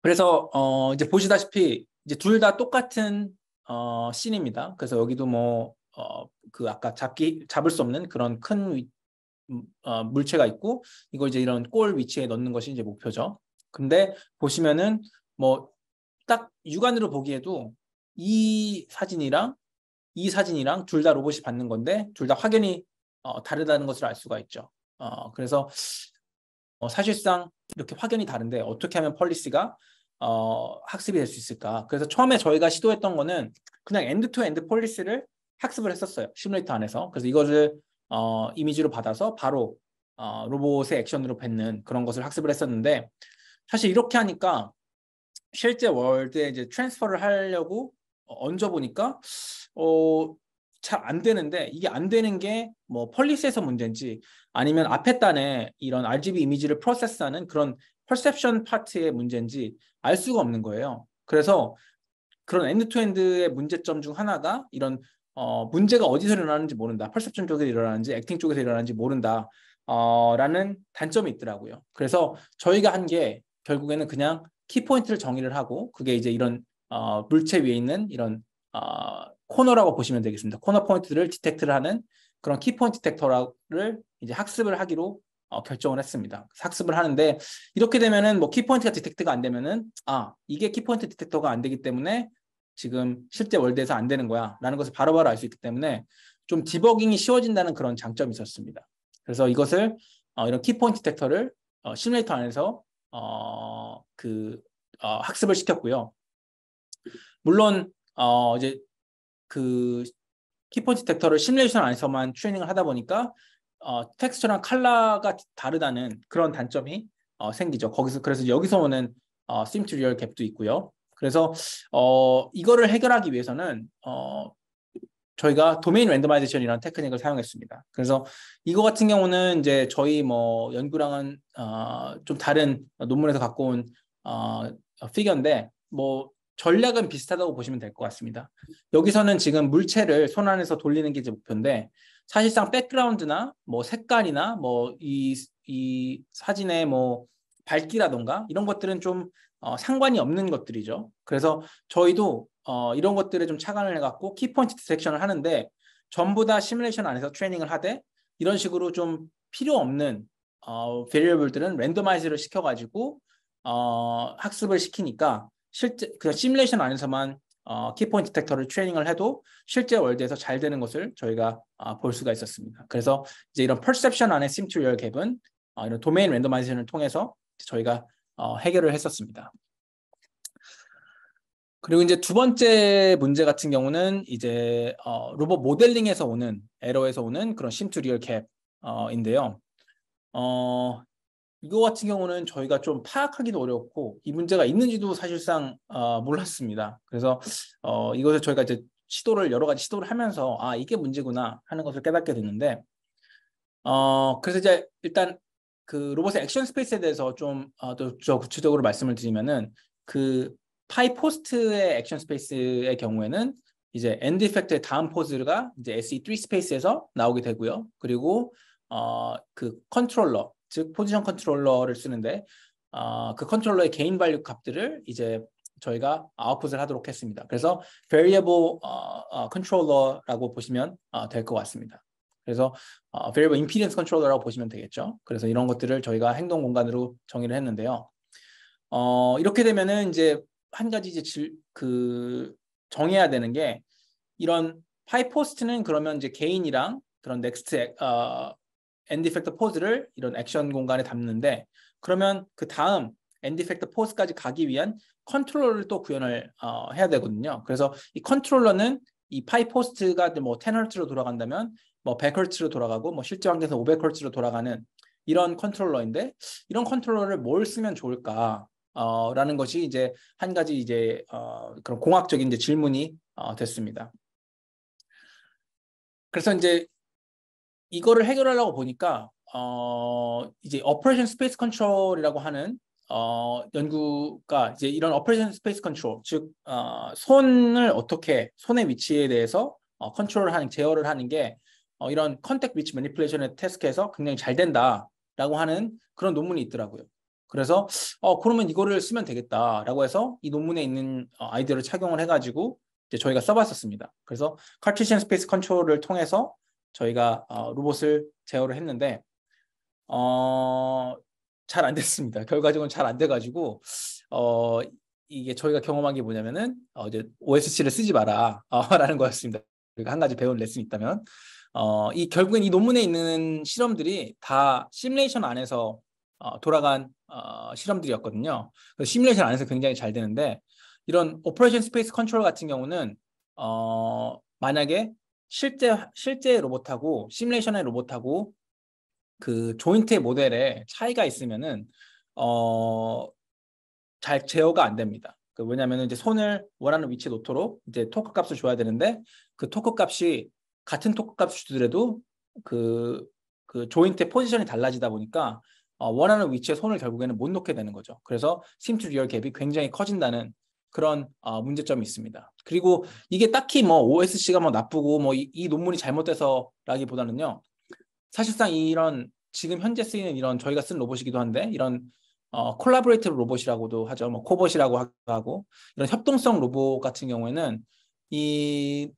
그래서 어, 이제 보시다시피 이제 둘 다 똑같은 어, 씬입니다. 그래서 여기도 뭐그 어, 아까 잡기 잡을 수 없는 그런 큰 위, 음, 어, 물체가 있고 이걸 이제 이런 골 위치에 넣는 것이 이제 목표죠. 근데 보시면은 뭐 딱 육안으로 보기에도 이 사진이랑 이 사진이랑 둘 다 로봇이 받는 건데 둘 다 확연히 어, 다르다는 것을 알 수가 있죠. 어, 그래서 어, 사실상 이렇게 확연히 다른데 어떻게 하면 폴리시가 어, 학습이 될 수 있을까? 그래서 처음에 저희가 시도했던 거는 그냥 엔드 투 엔드 폴리스를 학습을 했었어요. 시뮬레이터 안에서. 그래서 이것을 어, 이미지로 받아서 바로 어, 로봇의 액션으로 뱉는 그런 것을 학습을 했었는데 사실 이렇게 하니까 실제 월드에 이제 트랜스퍼를 하려고 얹어 보니까 어, 잘 안 되는데 이게 안 되는 게 뭐 펄리스에서 문제인지 아니면 앞에 단에 이런 RGB 이미지를 프로세스하는 그런 퍼셉션 파트의 문제인지 알 수가 없는 거예요. 그래서 그런 엔드투엔드의 문제점 중 하나가 이런 어, 문제가 어디서 일어나는지 모른다. 퍼셉션 쪽에서 일어나는지 액팅 쪽에서 일어나는지 모른다. 어, 라는 단점이 있더라고요. 그래서 저희가 한 게 결국에는 그냥 키포인트를 정의를 하고 그게 이제 이런 어, 물체 위에 있는 이런 어, 코너라고 보시면 되겠습니다. 코너 포인트를 디텍트를 하는 그런 키포인트 디텍터를 이제 학습을 하기로 어, 결정을 했습니다. 학습을 하는데 이렇게 되면은 뭐 키포인트가 디텍트가 안 되면은 아 이게 키포인트 디텍터가 안 되기 때문에 지금 실제 월드에서 안 되는 거야라는 것을 바로바로 알 수 있기 때문에 좀 디버깅이 쉬워진다는 그런 장점이 있었습니다. 그래서 이것을 어, 이런 키포인트 디텍터를 어, 시뮬레이터 안에서 어, 그 어, 학습을 시켰고요. 물론 어, 이제 그 키포인트 텍터를 시뮬레이션 안에서만 트레이닝을 하다 보니까 어, 텍스처랑 칼라가 다르다는 그런 단점이 어, 생기죠. 거기서 그래서 여기서 오는 어, 심트리얼 갭도 있고요. 그래서 어, 이거를 해결하기 위해서는 어, 저희가 도메인 랜더마이제이션이라는 테크닉을 사용했습니다. 그래서 이거 같은 경우는 이제 저희 뭐 연구랑은 어, 좀 다른 논문에서 갖고 온 어, 피겨인데 뭐 전략은 비슷하다고 보시면 될 것 같습니다. 여기서는 지금 물체를 손 안에서 돌리는 게 이제 목표인데 사실상 백그라운드나 뭐 색깔이나 뭐 이이 이 사진의 뭐 밝기라던가 이런 것들은 좀 어, 상관이 없는 것들이죠. 그래서 저희도 어, 이런 것들을좀 착안을 해갖고 키포인트 디렉션을 하는데 전부 다 시뮬레이션 안에서 트레이닝을 하되 이런 식으로 좀 필요 없는 어, 베리어블들은 랜더마이즈를 시켜가지고 어, 학습을 시키니까 실제 그 시뮬레이션 안에서만 어, 키포인트 디텍터를 트레이닝을 해도 실제 월드에서 잘 되는 것을 저희가 어, 볼 수가 있었습니다. 그래서 이제 이런 p 셉션 안에 심트리얼 o 갭은 어, 이런 도메인 랜덤마이제이션을 통해서 저희가 어, 해결을 했었습니다. 그리고 이제 두 번째 문제 같은 경우는 이제 어, 로봇 모델링에서 오는 에러에서 오는 그런 심트 리얼 캡인데요. 어, 이거 같은 경우는 저희가 좀 파악하기도 어렵고 이 문제가 있는지도 사실상 어, 몰랐습니다. 그래서 어, 이것을 저희가 이제 시도를 여러 가지 시도를 하면서 아 이게 문제구나 하는 것을 깨닫게 됐는데 어, 그래서 이제 일단 그 로봇의 액션 스페이스에 대해서 좀더 어, 구체적으로 말씀을 드리면은 그 파이 포스트의 액션 스페이스의 경우에는 이제 엔드 이펙트의 다음 포즈가 이제 SE3 스페이스에서 나오게 되고요. 그리고 어, 그 컨트롤러 즉 포지션 컨트롤러를 쓰는데 어, 그 컨트롤러의 개인 발류 값들을 이제 저희가 아웃풋을 하도록 했습니다. 그래서 variable 어, 어, controller라고 보시면 어, 될것 같습니다. 그래서 어, variable impedance controller라고 보시면 되겠죠. 그래서 이런 것들을 저희가 행동 공간으로 정의를 했는데요. 어, 이렇게 되면은 이제 한 가지 이제 질, 그 정해야 되는 게 이런 파이포스트는 그러면 이제 개인이랑 그런 넥스트 어, 엔디 팩터 포즈를 이런 액션 공간에 담는데 그러면 그 다음 엔디 팩터 포즈까지 가기 위한 컨트롤러를 또 구현을 어, 해야 되거든요. 그래서 이 컨트롤러는 이 파이 포스트가 뭐 10Hz로 돌아간다면 뭐 100Hz로 돌아가고 뭐 실제 환경에서 500Hz로 돌아가는 이런 컨트롤러인데 이런 컨트롤러를 뭘 쓰면 좋을까? 어, 라는 것이 이제 한 가지 이제 어, 그런 공학적인 이제 질문이 어, 됐습니다. 그래서 이제 이거를 해결하려고 보니까 어 이제 operation space control이라고 하는 어 연구가 이제 이런 operation space control 즉 어, 손을 어떻게 손의 위치에 대해서 어, 컨트롤하는 제어를 하는 게 어, 이런 컨택 위치 매니플레이션의 테스트에서 굉장히 잘 된다라고 하는 그런 논문이 있더라고요. 그래서 어 그러면 이거를 쓰면 되겠다라고 해서 이 논문에 있는 어, 아이디어를 착용을 해가지고 이제 저희가 써봤었습니다. 그래서 c 티 r t e s i a n s p 을 통해서 저희가 어, 로봇을 제어를 했는데 어, 잘안 됐습니다. 결과적으로 잘 안 돼가지고 어, 이게 저희가 경험한 게 뭐냐면은 어, 이제 OSC를 쓰지 마라라는 어, 거였습니다. 그러니까 한 가지 배운 레슨이 있다면 어, 이 결국엔 이 논문에 있는 실험들이 다 시뮬레이션 안에서 어, 돌아간 어, 실험들이었거든요. 그래서 시뮬레이션 안에서 굉장히 잘 되는데 이런 오퍼레이션 스페이스 컨트롤 같은 경우는 어, 만약에 실제 실제 로봇하고 시뮬레이션의 로봇하고 그 조인트의 모델에 차이가 있으면은 어 잘 제어가 안 됩니다. 그 왜냐하면 이제 손을 원하는 위치에 놓도록 이제 토크 값을 줘야 되는데 그 토크 값이 같은 토크 값을 주더라도 그, 그 조인트의 포지션이 달라지다 보니까 어, 원하는 위치에 손을 결국에는 못 놓게 되는 거죠. 그래서 심투 리얼 갭이 굉장히 커진다는 그런 어, 문제점이 있습니다. 그리고 이게 딱히 뭐 OSC가 뭐 나쁘고 뭐이 이 논문이 잘못돼서라기보다는요. 사실상 이런 지금 현재 쓰이는 이런 저희가 쓴 로봇이기도 한데 이런 어, 콜라보레이트 로봇이라고도 하죠. 뭐 코봇이라고 하고 이런 협동성 로봇 같은 경우에는 이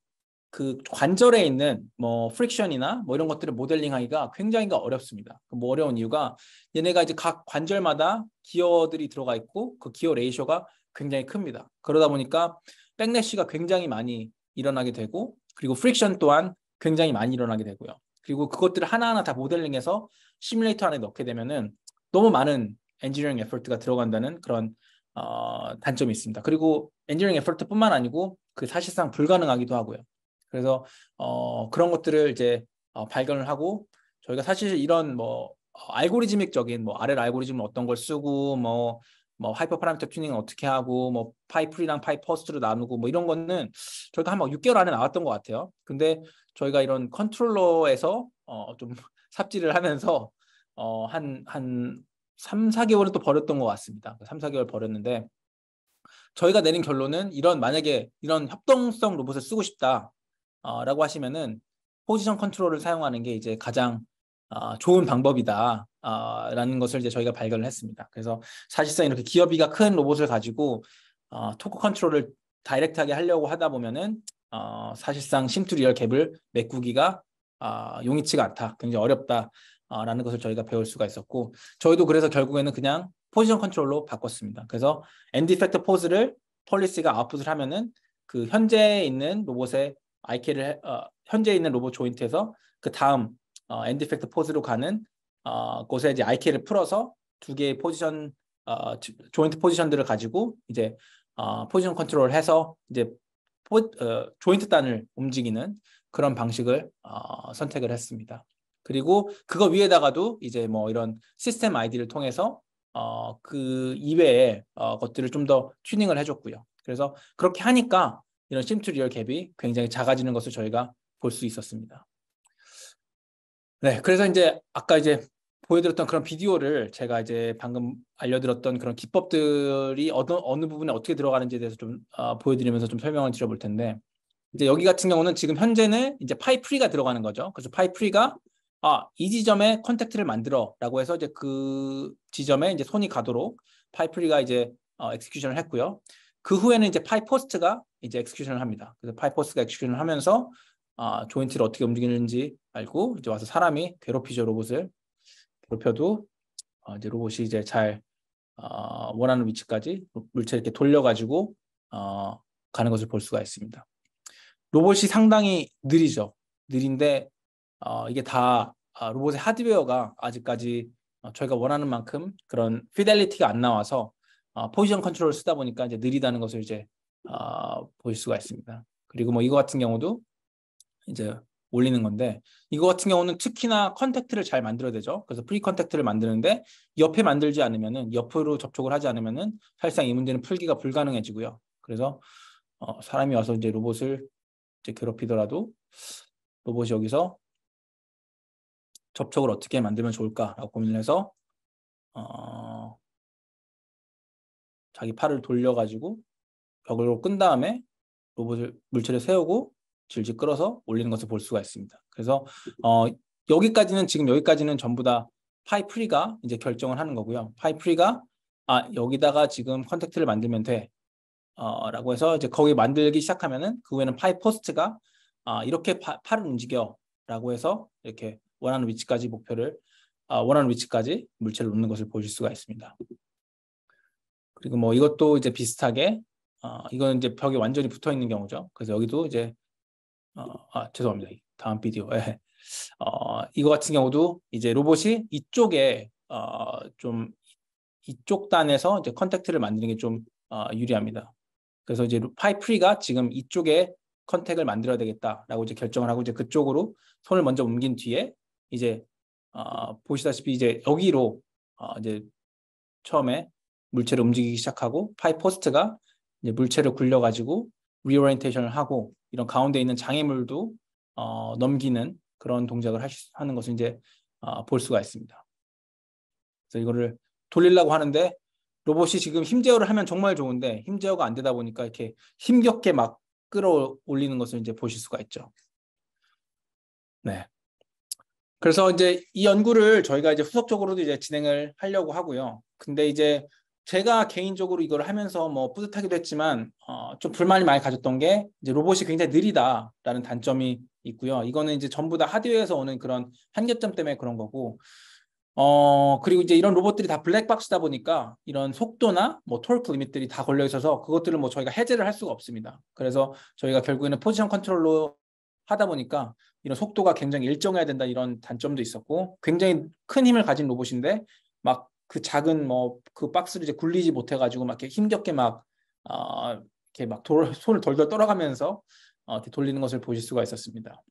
그 관절에 있는 뭐 프릭션이나 뭐 이런 것들을 모델링하기가 굉장히 그러니까 어렵습니다. 그 뭐 어려운 이유가 얘네가 이제 각 관절마다 기어들이 들어가 있고 그 기어 레이셔가 굉장히 큽니다. 그러다 보니까 백래시가 굉장히 많이 일어나게 되고 그리고 프릭션 또한 굉장히 많이 일어나게 되고요. 그리고 그것들을 하나하나 다 모델링해서 시뮬레이터 안에 넣게 되면은 너무 많은 엔지니어링 에포트가 들어간다는 그런 어, 단점이 있습니다. 그리고 엔지니어링 에포트뿐만 아니고 그 사실상 불가능하기도 하고요. 그래서 어, 그런 것들을 이제 어, 발견을 하고 저희가 사실 이런 뭐 어, 알고리즘적인 뭐 RL 알고리즘을 어떤 걸 쓰고 뭐뭐 하이퍼 파라미터 튜닝 어떻게 하고 뭐 파이 프리랑 파이 퍼스트로 나누고 뭐 이런 거는 저희가 한 막 6개월 안에 나왔던 것 같아요. 근데 저희가 이런 컨트롤러에서 어좀 삽질을 하면서 어한한 한 3, 4개월은 또 버렸던 것 같습니다. 3, 4개월 버렸는데 저희가 내린 결론은 이런 만약에 이런 협동성 로봇을 쓰고 싶다라고 어, 하시면은 포지션 컨트롤을 사용하는 게 이제 가장 어, 좋은 방법이다. 어, 라는 것을 이제 저희가 발견을 했습니다. 그래서 사실상 이렇게 기업이가 큰 로봇을 가지고 어, 토크 컨트롤을 다이렉트하게 하려고 하다 보면은 어, 사실상 심투리얼 갭을 메꾸기가 어, 용이치가 않다, 굉장히 어렵다라는 것을 저희가 배울 수가 있었고 저희도 그래서 결국에는 그냥 포지션 컨트롤로 바꿨습니다. 그래서 엔디 팩트 포즈를 폴리스가 아웃풋을 하면은 그 현재 있는 로봇의 IK를 어, 현재 있는 로봇 조인트에서 그 다음 어, 엔디 팩터 포즈로 가는 어, 곳에 이제 IK를 풀어서 두 개의 포지션 어, 조인트 포지션들을 가지고 이제 어, 포지션 컨트롤 을 해서 이제 포, 어, 조인트 단을 움직이는 그런 방식을 어, 선택을 했습니다. 그리고 그거 위에다가도 이제 뭐 이런 시스템 아이디를 통해서 어, 그 이외의 어, 것들을 좀 더 튜닝을 해줬고요. 그래서 그렇게 하니까 이런 심투리얼 갭이 굉장히 작아지는 것을 저희가 볼 수 있었습니다. 네, 그래서 이제 아까 이제 보여드렸던 그런 비디오를 제가 이제 방금 알려드렸던 그런 기법들이 어느 어느 부분에 어떻게 들어가는지에 대해서 좀 어, 보여드리면서 좀 설명을 드려볼 텐데 이제 여기 같은 경우는 지금 현재는 이제 파이프리가 들어가는 거죠. 그래서 파이프리가 아, 이 지점에 컨택트를 만들어라고 해서 이제 그 지점에 이제 손이 가도록 파이프리가 이제 어, 엑스큐션을 했고요. 그 후에는 이제 파이포스트가 이제 엑스큐션을 합니다. 그래서 파이포스트가 엑스큐션을 하면서 아, 조인트를 어떻게 움직이는지 알고 이제 와서 사람이 괴롭히죠 로봇을 괴롭혀도 어, 이제 로봇이 이제 잘 어, 원하는 위치까지 물체 이렇게 돌려가지고 어, 가는 것을 볼 수가 있습니다. 로봇이 상당히 느리죠. 느린데 어, 이게 다 아, 로봇의 하드웨어가 아직까지 어, 저희가 원하는 만큼 그런 피델리티가 안 나와서 어, 포지션 컨트롤을 쓰다 보니까 이제 느리다는 것을 이제 어, 보일 수가 있습니다. 그리고 뭐 이거 같은 경우도 이제 올리는 건데 이거 같은 경우는 특히나 컨택트를 잘 만들어야 되죠. 그래서 프리 컨택트를 만드는데 옆에 만들지 않으면은 옆으로 접촉을 하지 않으면은 사실상 이 문제는 풀기가 불가능해지고요. 그래서 어, 사람이 와서 이제 로봇을 이제 괴롭히더라도 로봇이 여기서 접촉을 어떻게 만들면 좋을까라고 고민을 해서 어, 자기 팔을 돌려가지고 벽을끈 다음에 로봇을 물체를 세우고 질질 끌어서 올리는 것을 볼 수가 있습니다. 그래서 어, 여기까지는 지금 여기까지는 전부 다 파이프리가 이제 결정을 하는 거고요. 파이프리가 아 여기다가 지금 컨택트를 만들면 돼 어, 라고 해서 이제 거기 만들기 시작하면은 그 후에는 파이포스트가 아 이렇게 파, 팔을 움직여 라고 해서 이렇게 원하는 위치까지 목표를 아, 원하는 위치까지 물체를 놓는 것을 보실 수가 있습니다. 그리고 뭐 이것도 이제 비슷하게 어, 이거는 이제 벽에 완전히 붙어 있는 경우죠. 그래서 여기도 이제 어, 아, 죄송합니다. 다음 비디오. 에. 예. 어, 이거 같은 경우도 이제 로봇이 이쪽에 어, 좀 이쪽 단에서 이제 컨택트를 만드는 게좀 어, 유리합니다. 그래서 이제 파이프리가 지금 이쪽에 컨택을 만들어야 되겠다라고 이제 결정을 하고 이제 그쪽으로 손을 먼저 옮긴 뒤에 이제 어, 보시다시피 이제 여기로 어, 이제 처음에 물체를 움직이기 시작하고 파이 포스트가 이제 물체를 굴려가지고 리오리엔테이션을 하고 이런 가운데 있는 장애물도 어, 넘기는 그런 동작을 하시, 하는 것을 이제 어, 볼 수가 있습니다. 그래서 이거를 돌리려고 하는데 로봇이 지금 힘 제어를 하면 정말 좋은데 힘 제어가 안 되다 보니까 이렇게 힘겹게 막 끌어올리는 것을 이제 보실 수가 있죠. 네. 그래서 이제 이 연구를 저희가 이제 후속적으로도 이제 진행을 하려고 하고요. 근데 이제 제가 개인적으로 이걸 하면서 뭐 뿌듯하기도 했지만 어, 좀 불만이 많이 가졌던 게 이제 로봇이 굉장히 느리다라는 단점이 있고요. 이거는 이제 전부 다 하드웨어에서 오는 그런 한계점 때문에 그런 거고. 어 그리고 이제 이런 로봇들이 다 블랙박스다 보니까 이런 속도나 뭐 토크 리밋들이 다 걸려 있어서 그것들을 뭐 저희가 해제를 할 수가 없습니다. 그래서 저희가 결국에는 포지션 컨트롤로 하다 보니까 이런 속도가 굉장히 일정해야 된다 이런 단점도 있었고 굉장히 큰 힘을 가진 로봇인데 막그 작은 뭐 그 박스를 이제 굴리지 못해 가지고 막 이렇게 힘겹게 막 어, 이렇게 막 돌, 손을 덜덜 떨어가면서 어, 이렇게 돌리는 것을 보실 수가 있었습니다.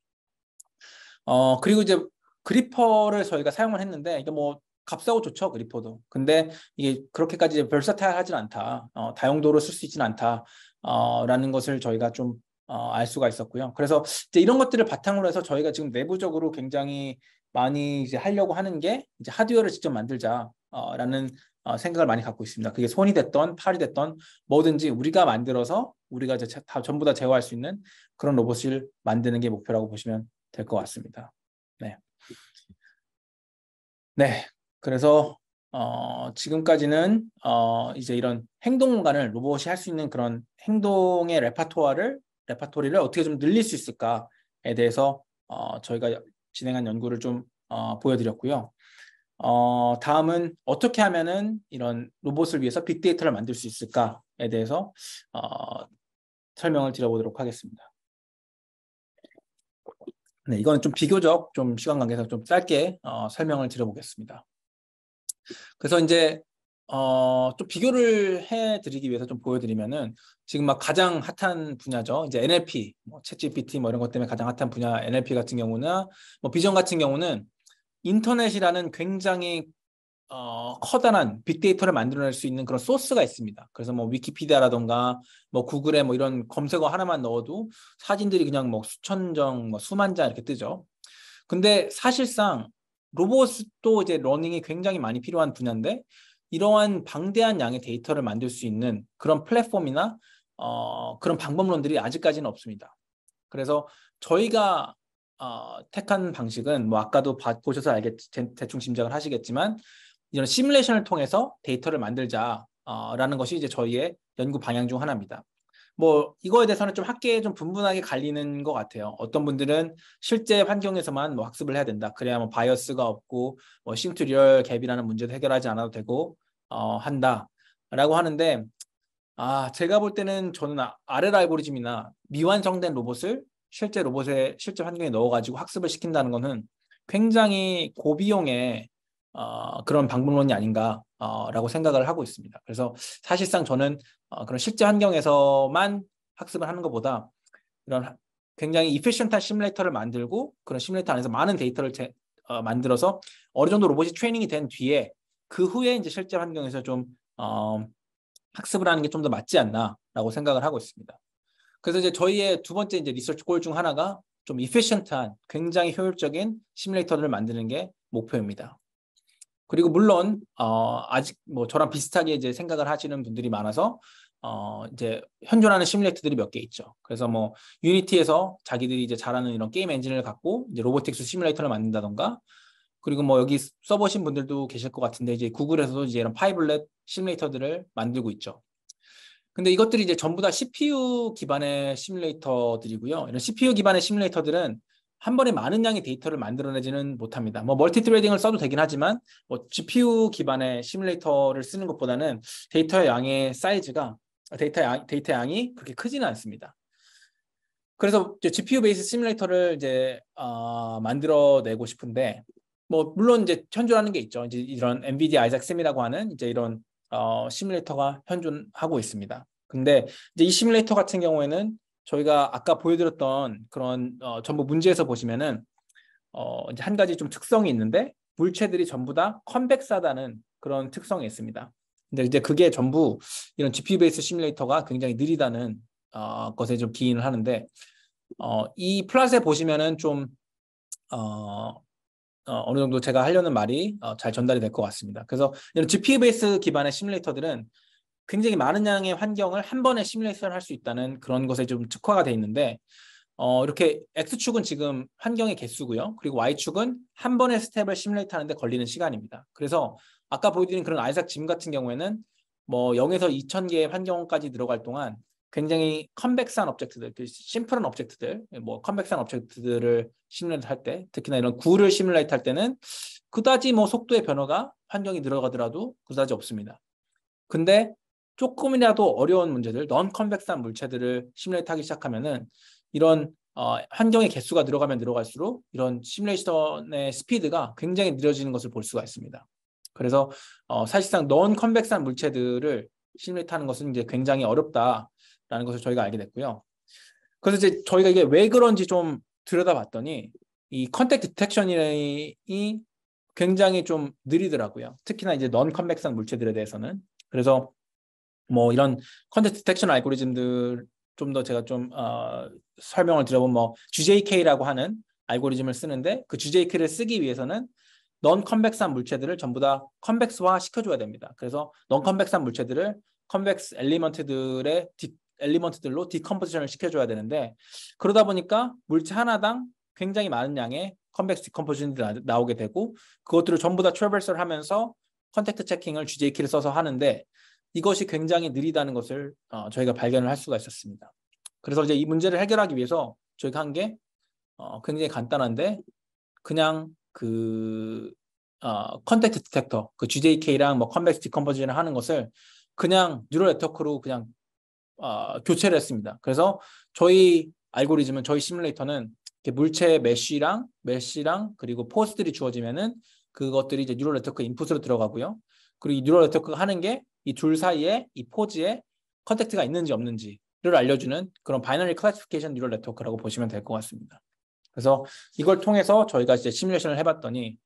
어, 그리고 이제 그리퍼를 저희가 사용을 했는데 이게 뭐 값싸고 좋죠 그리퍼도. 근데 이게 그렇게까지 별사타일하진 않다. 어, 다용도로 쓸 수 있지는 않다. 어, 라는 것을 저희가 좀 어, 알 수가 있었고요. 그래서 이제 이런 것들을 바탕으로 해서 저희가 지금 내부적으로 굉장히 많이 이제 하려고 하는 게 이제 하드웨어를 직접 만들자. 어, 라는 어, 생각을 많이 갖고 있습니다. 그게 손이 됐던 팔이 됐던 뭐든지 우리가 만들어서 우리가 이제 다 전부 다 제어할 수 있는 그런 로봇을 만드는 게 목표라고 보시면 될 것 같습니다. 네. 네. 그래서 어, 지금까지는 어, 이제 이런 행동 공간을 로봇이 할 수 있는 그런 행동의 레파토아를 레파토리를 어떻게 좀 늘릴 수 있을까에 대해서 어, 저희가 진행한 연구를 좀 어, 보여드렸고요. 어, 다음은 어떻게 하면은 이런 로봇을 위해서 빅데이터를 만들 수 있을까에 대해서 어, 설명을 드려보도록 하겠습니다. 네, 이거는 좀 비교적 좀 시간 관계상 좀 짧게 어, 설명을 드려보겠습니다. 그래서 이제 어, 좀 비교를 해드리기 위해서 좀 보여드리면은 지금 막 가장 핫한 분야죠. 이제 NLP, 뭐 챗GPT 뭐 이런 것 때문에 가장 핫한 분야 NLP 같은 경우나 뭐 비전 같은 경우는 인터넷이라는 굉장히 어, 커다란 빅데이터를 만들어낼 수 있는 그런 소스가 있습니다. 그래서 뭐 위키피디아라던가 뭐 구글에 뭐 이런 검색어 하나만 넣어도 사진들이 그냥 뭐 수천 장, 뭐 수만 장 이렇게 뜨죠. 근데 사실상 로봇도 이제 러닝이 굉장히 많이 필요한 분야인데 이러한 방대한 양의 데이터를 만들 수 있는 그런 플랫폼이나 어, 그런 방법론들이 아직까지는 없습니다. 그래서 저희가 어, 택한 방식은 뭐 아까도 봐, 보셔서 알겠 대충 짐작을 하시겠지만 이런 시뮬레이션을 통해서 데이터를 만들자라는 어, 것이 이제 저희의 연구 방향 중 하나입니다. 뭐 이거에 대해서는 좀 학계에 좀 분분하게 갈리는 것 같아요. 어떤 분들은 실제 환경에서만 뭐 학습을 해야 된다. 그래야 뭐 바이어스가 없고 뭐 싱투리얼 갭이라는 문제도 해결하지 않아도 되고 어, 한다라고 하는데 아 제가 볼 때는 저는 아래 알고리즘이나 미완성된 로봇을 실제 로봇에 실제 환경에 넣어가지고 학습을 시킨다는 것은 굉장히 고비용의 어, 그런 방법론이 아닌가라고 어, 생각을 하고 있습니다. 그래서 사실상 저는 어, 그런 실제 환경에서만 학습을 하는 것보다 이런 굉장히 이피션한 시뮬레이터를 만들고 그런 시뮬레이터 안에서 많은 데이터를 제, 어, 만들어서 어느 정도 로봇이 트레이닝이 된 뒤에 그 후에 이제 실제 환경에서 좀 어, 학습을 하는 게 좀 더 맞지 않나라고 생각을 하고 있습니다. 그래서 이제 저희의 두 번째 이제 리서치 골 중 하나가 좀 이피션트한 굉장히 효율적인 시뮬레이터를 만드는 게 목표입니다. 그리고 물론 어 아직 뭐 저랑 비슷하게 이제 생각을 하시는 분들이 많아서 어 이제 현존하는 시뮬레이터들이 몇 개 있죠. 그래서 뭐 유니티에서 자기들이 이제 잘하는 이런 게임 엔진을 갖고 이제 로보틱스 시뮬레이터를 만든다던가 그리고 뭐 여기 써보신 분들도 계실 것 같은데 이제 구글에서도 이제 이런 파이블렛 시뮬레이터들을 만들고 있죠. 근데 이것들이 이제 전부 다 CPU 기반의 시뮬레이터들이고요. 이런 CPU 기반의 시뮬레이터들은 한 번에 많은 양의 데이터를 만들어내지는 못합니다. 뭐 멀티 트레이딩을 써도 되긴 하지만 뭐 GPU 기반의 시뮬레이터를 쓰는 것보다는 데이터 양의 사이즈가 데이터 양, 데이터 양이 그렇게 크지는 않습니다. 그래서 GPU 베이스 시뮬레이터를 이제 어, 만들어내고 싶은데 뭐 물론 이제 현존하는 게 있죠. 이제 이런 엔비디아 아이작 쌤이라고 하는 이제 이런 어, 시뮬레이터가 현존하고 있습니다. 근데 이제 이 시뮬레이터 같은 경우에는 저희가 아까 보여드렸던 그런 어, 전부 문제에서 보시면은 어, 이제 한 가지 좀 특성이 있는데 물체들이 전부 다 컴백사다는 그런 특성이 있습니다. 근데 이제 그게 전부 이런 GPU 베이스 시뮬레이터가 굉장히 느리다는 어, 것에 좀 기인을 하는데 어, 이플스에 보시면은 좀 어, 어, 느 정도 제가 하려는 말이 어, 잘 전달이 될 것 같습니다. 그래서 이런 g p u s 이스 기반의 시뮬레이터들은 굉장히 많은 양의 환경을 한 번에 시뮬레이션 할 수 있다는 그런 것에 좀 특화가 돼 있는데 어, 이렇게 X축은 지금 환경의 개수고요. 그리고 Y축은 한 번의 스텝을 시뮬레이트 하는데 걸리는 시간입니다. 그래서 아까 보여드린 그런 아이삭 짐 같은 경우에는 뭐 0에서 2000개의 환경까지 들어갈 동안 굉장히 컴백스한 업젝트들, 그 심플한 업젝트들, 뭐 컴백스한 업젝트들을 시뮬레이트 할 때, 특히나 이런 구를 시뮬레이트 할 때는 그다지 뭐 속도의 변화가 환경이 들어가더라도 그다지 없습니다. 근데 조금이라도 어려운 문제들, 넌 컴백스한 물체들을 시뮬레이트 하기 시작하면은 이런 어, 환경의 개수가 들어가면 들어갈수록 이런 시뮬레이션의 스피드가 굉장히 느려지는 것을 볼 수가 있습니다. 그래서 어, 사실상 넌 컴백스한 물체들을 시뮬레이트 하는 것은 이제 굉장히 어렵다. 라는 것을 저희가 알게 됐고요. 그래서 이제 저희가 이게 왜 그런지 좀 들여다봤더니 이 컨택 디텍션이 굉장히 좀 느리더라고요. 특히나 이제 넌컴백산 물체들에 대해서는. 그래서 뭐 이런 컨택 디텍션 알고리즘들 좀 더 제가 좀 어, 설명을 드려보면 뭐 GJK라고 하는 알고리즘을 쓰는데 그 GJK를 쓰기 위해서는 넌 컴백산 물체들을 전부 다 컨벡스화 시켜줘야 됩니다. 그래서 넌 컴백산 물체들을 컨벡스 엘리먼트들의 디, 엘리먼트들로 디컴포지션을 시켜줘야 되는데 그러다 보니까 물체 하나당 굉장히 많은 양의 컴백스 디컴포지션들이 나오게 되고 그것들을 전부 다 트래버스를 하면서 컨택트 체킹을 GJ키를 써서 하는데 이것이 굉장히 느리다는 것을 어, 저희가 발견을 할 수가 있었습니다. 그래서 이제 이 문제를 해결하기 위해서 저희가 한게 어, 굉장히 간단한데 그냥 그 어, 컨택트 디텍터, 그 GJK랑 뭐 컨벡스 디컴포지션 을 하는 것을 그냥 뉴럴 네트워크로 그냥 어, 교체를 했습니다. 그래서 저희 알고리즘은 저희 시뮬레이터는 물체 메쉬랑 메쉬랑 그리고 포스들이 주어지면은 그것들이 이제 뉴럴 네트워크 인풋으로 들어가고요. 그리고 이 뉴럴 네트워크가 하는 게 이 둘 사이에 이 포즈에 컨택트가 있는지 없는지를 알려주는 그런 바이너리 클래시피케이션 뉴럴 네트워크라고 보시면 될 것 같습니다. 그래서 이걸 통해서 저희가 이제 시뮬레이션을 해봤더니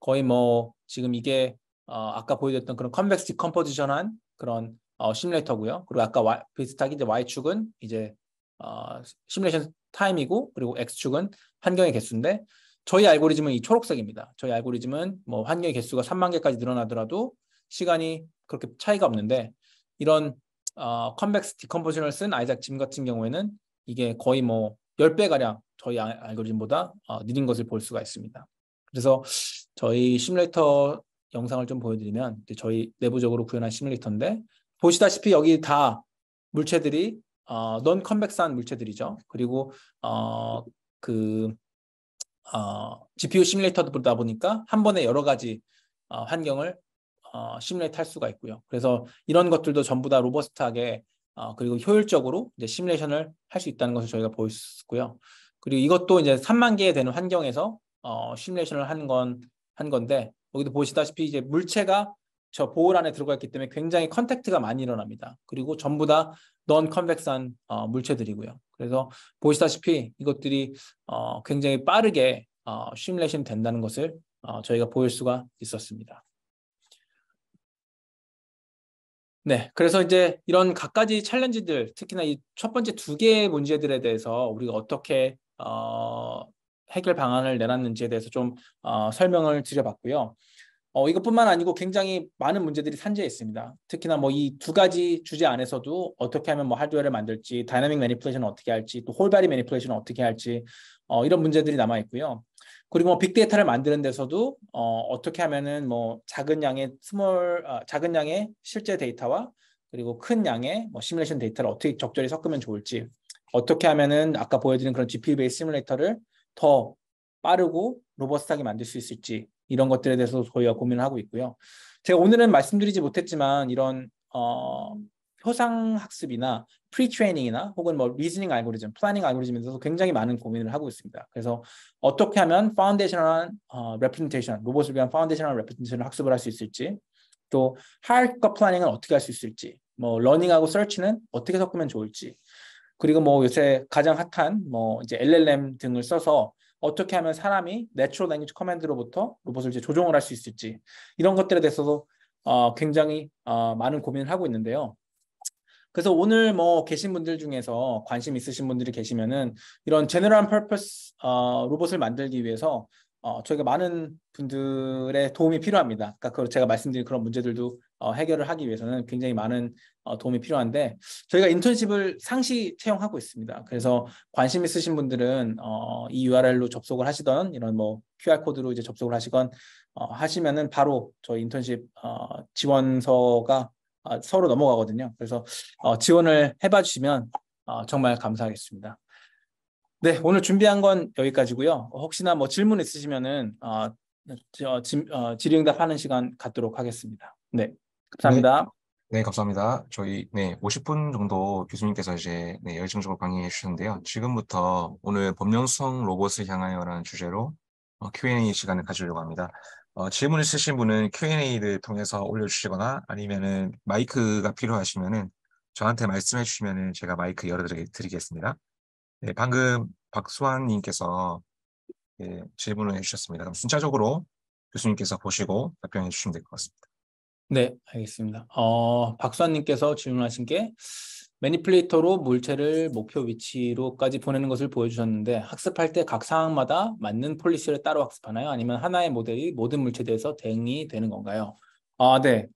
거의 뭐 지금 이게 어 아까 보여드렸던 그런 컨벡스 디컴포지션한 그런 어, 시뮬레이터고요. 그리고 아까 y, 비슷하게 이제 y축은 이제 어, 시뮬레이션 타임이고 그리고 x축은 환경의 개수인데 저희 알고리즘은 이 초록색입니다. 저희 알고리즘은 뭐 환경의 개수가 3만 개까지 늘어나더라도 시간이 그렇게 차이가 없는데 이런 어, 컴백스 디컴포지션을 쓴 아이작 짐 같은 경우에는 이게 거의 뭐 10배가량 저희 알고리즘보다 어, 느린 것을 볼 수가 있습니다. 그래서 저희 시뮬레이터 영상을 좀 보여드리면 이제 저희 내부적으로 구현한 시뮬레이터인데 보시다시피 여기 다 물체들이 어, 넌 컴백산 물체들이죠. 그리고 어, 그 어, GPU 시뮬레이터도 보다 보니까 한 번에 여러 가지 어, 환경을 어, 시뮬레이트 할 수가 있고요. 그래서 이런 것들도 전부 다 로버스트하게 어, 그리고 효율적으로 이제 시뮬레이션을 할 수 있다는 것을 저희가 보였고요. 그리고 이것도 이제 3만 개에 되는 환경에서 어, 시뮬레이션을 한 건 한 건데 여기도 보시다시피 이제 물체가 저 보홀 안에 들어가 있기 때문에 굉장히 컨택트가 많이 일어납니다. 그리고 전부 다넌 컨벡스한 어, 물체들이고요. 그래서 보시다시피 이것들이 어, 굉장히 빠르게 어, 시뮬레이션 된다는 것을 어, 저희가 보일 수가 있었습니다. 네, 그래서 이제 이런 갖가지 챌린지들, 특히나 이 첫 번째 두 개의 문제들에 대해서 우리가 어떻게 어, 해결 방안을 내놨는지에 대해서 좀 어, 설명을 드려봤고요. 어, 이것뿐만 아니고 굉장히 많은 문제들이 산재해 있습니다. 특히나 뭐 이 두 가지 주제 안에서도 어떻게 하면 뭐 하드웨어를 만들지, 다이나믹 매니플레이션은 어떻게 할지, 또 홀바리 매니플레이션은 어떻게 할지 어, 이런 문제들이 남아 있고요. 그리고 뭐 빅데이터를 만드는 데서도 어, 어떻게 하면은 뭐 작은 양의 스몰 어, 작은 양의 실제 데이터와 그리고 큰 양의 뭐 시뮬레이션 데이터를 어떻게 적절히 섞으면 좋을지 어떻게 하면은 아까 보여드린 그런 GPU 베이스 시뮬레이터를 더 빠르고 로버스하게 만들 수 있을지 이런 것들에 대해서 저희가 고민을 하고 있고요. 제가 오늘은 말씀드리지 못했지만 이런 어, 표상 학습이나 프리트레이닝이나 혹은 뭐 리즈닝 알고리즘, 플래닝 알고리즘에 대해서 굉장히 많은 고민을 하고 있습니다. 그래서 어떻게 하면 파운데이션한 어, 레프레젠테이션, 로봇을 위한 파운데이션한 레프레젠테이션 학습을 할 수 있을지, 또 하이컷 플래닝은 어떻게 할 수 있을지, 뭐 러닝하고 서치는 어떻게 섞으면 좋을지, 그리고 뭐 요새 가장 핫한 뭐 이제 LLM 등을 써서 어떻게 하면 사람이 내추럴 랭귀지 커맨드로부터 로봇을 이제 조종을 할 수 있을지 이런 것들에 대해서도 어, 굉장히 어, 많은 고민을 하고 있는데요. 그래서 오늘 뭐 계신 분들 중에서 관심 있으신 분들이 계시면은 이런 제너럴 퍼퍼스 어, 로봇을 만들기 위해서 어, 저희가 많은 분들의 도움이 필요합니다. 그니까그 제가 말씀드린 그런 문제들도 어, 해결을 하기 위해서는 굉장히 많은 어, 도움이 필요한데 저희가 인턴십을 상시 채용하고 있습니다. 그래서 관심 있으신 분들은 어, 이 URL로 접속을 하시던 이런 뭐 QR 코드로 이제 접속을 하시건 어, 하시면은 바로 저희 인턴십 어, 지원서가 어, 서로 넘어가거든요. 그래서 어, 지원을 해봐 주시면 어, 정말 감사하겠습니다. 네, 오늘 준비한 건 여기까지고요. 혹시나 뭐 질문 있으시면은 어, 저, 지, 어, 질의응답하는 시간 갖도록 하겠습니다. 네, 감사합니다. 네, 네 감사합니다. 저희 네 50분 정도 교수님께서 이제 네, 열정적으로 강의해 주셨는데요. 지금부터 오늘 법령성 로봇을 향하여라는 주제로 어, Q&A 시간을 가지려고 합니다. 어, 질문 있으신 분은 Q&A를 통해서 올려주시거나 아니면은 마이크가 필요하시면은 저한테 말씀해 주시면은 제가 마이크 열어드리겠습니다. 네, 방금 박수환님께서 예, 질문을 해주셨습니다. 그럼 순차적으로 교수님께서 보시고 답변해 주시면 될 것 같습니다. 네, 알겠습니다. 어, 박수환님께서 질문하신 게 매니플레이터로 물체를 목표 위치로까지 보내는 것을 보여주셨는데 학습할 때 각 상황마다 맞는 폴리시를 따로 학습하나요? 아니면 하나의 모델이 모든 물체에대해서 대응이 되는 건가요? 아, 네.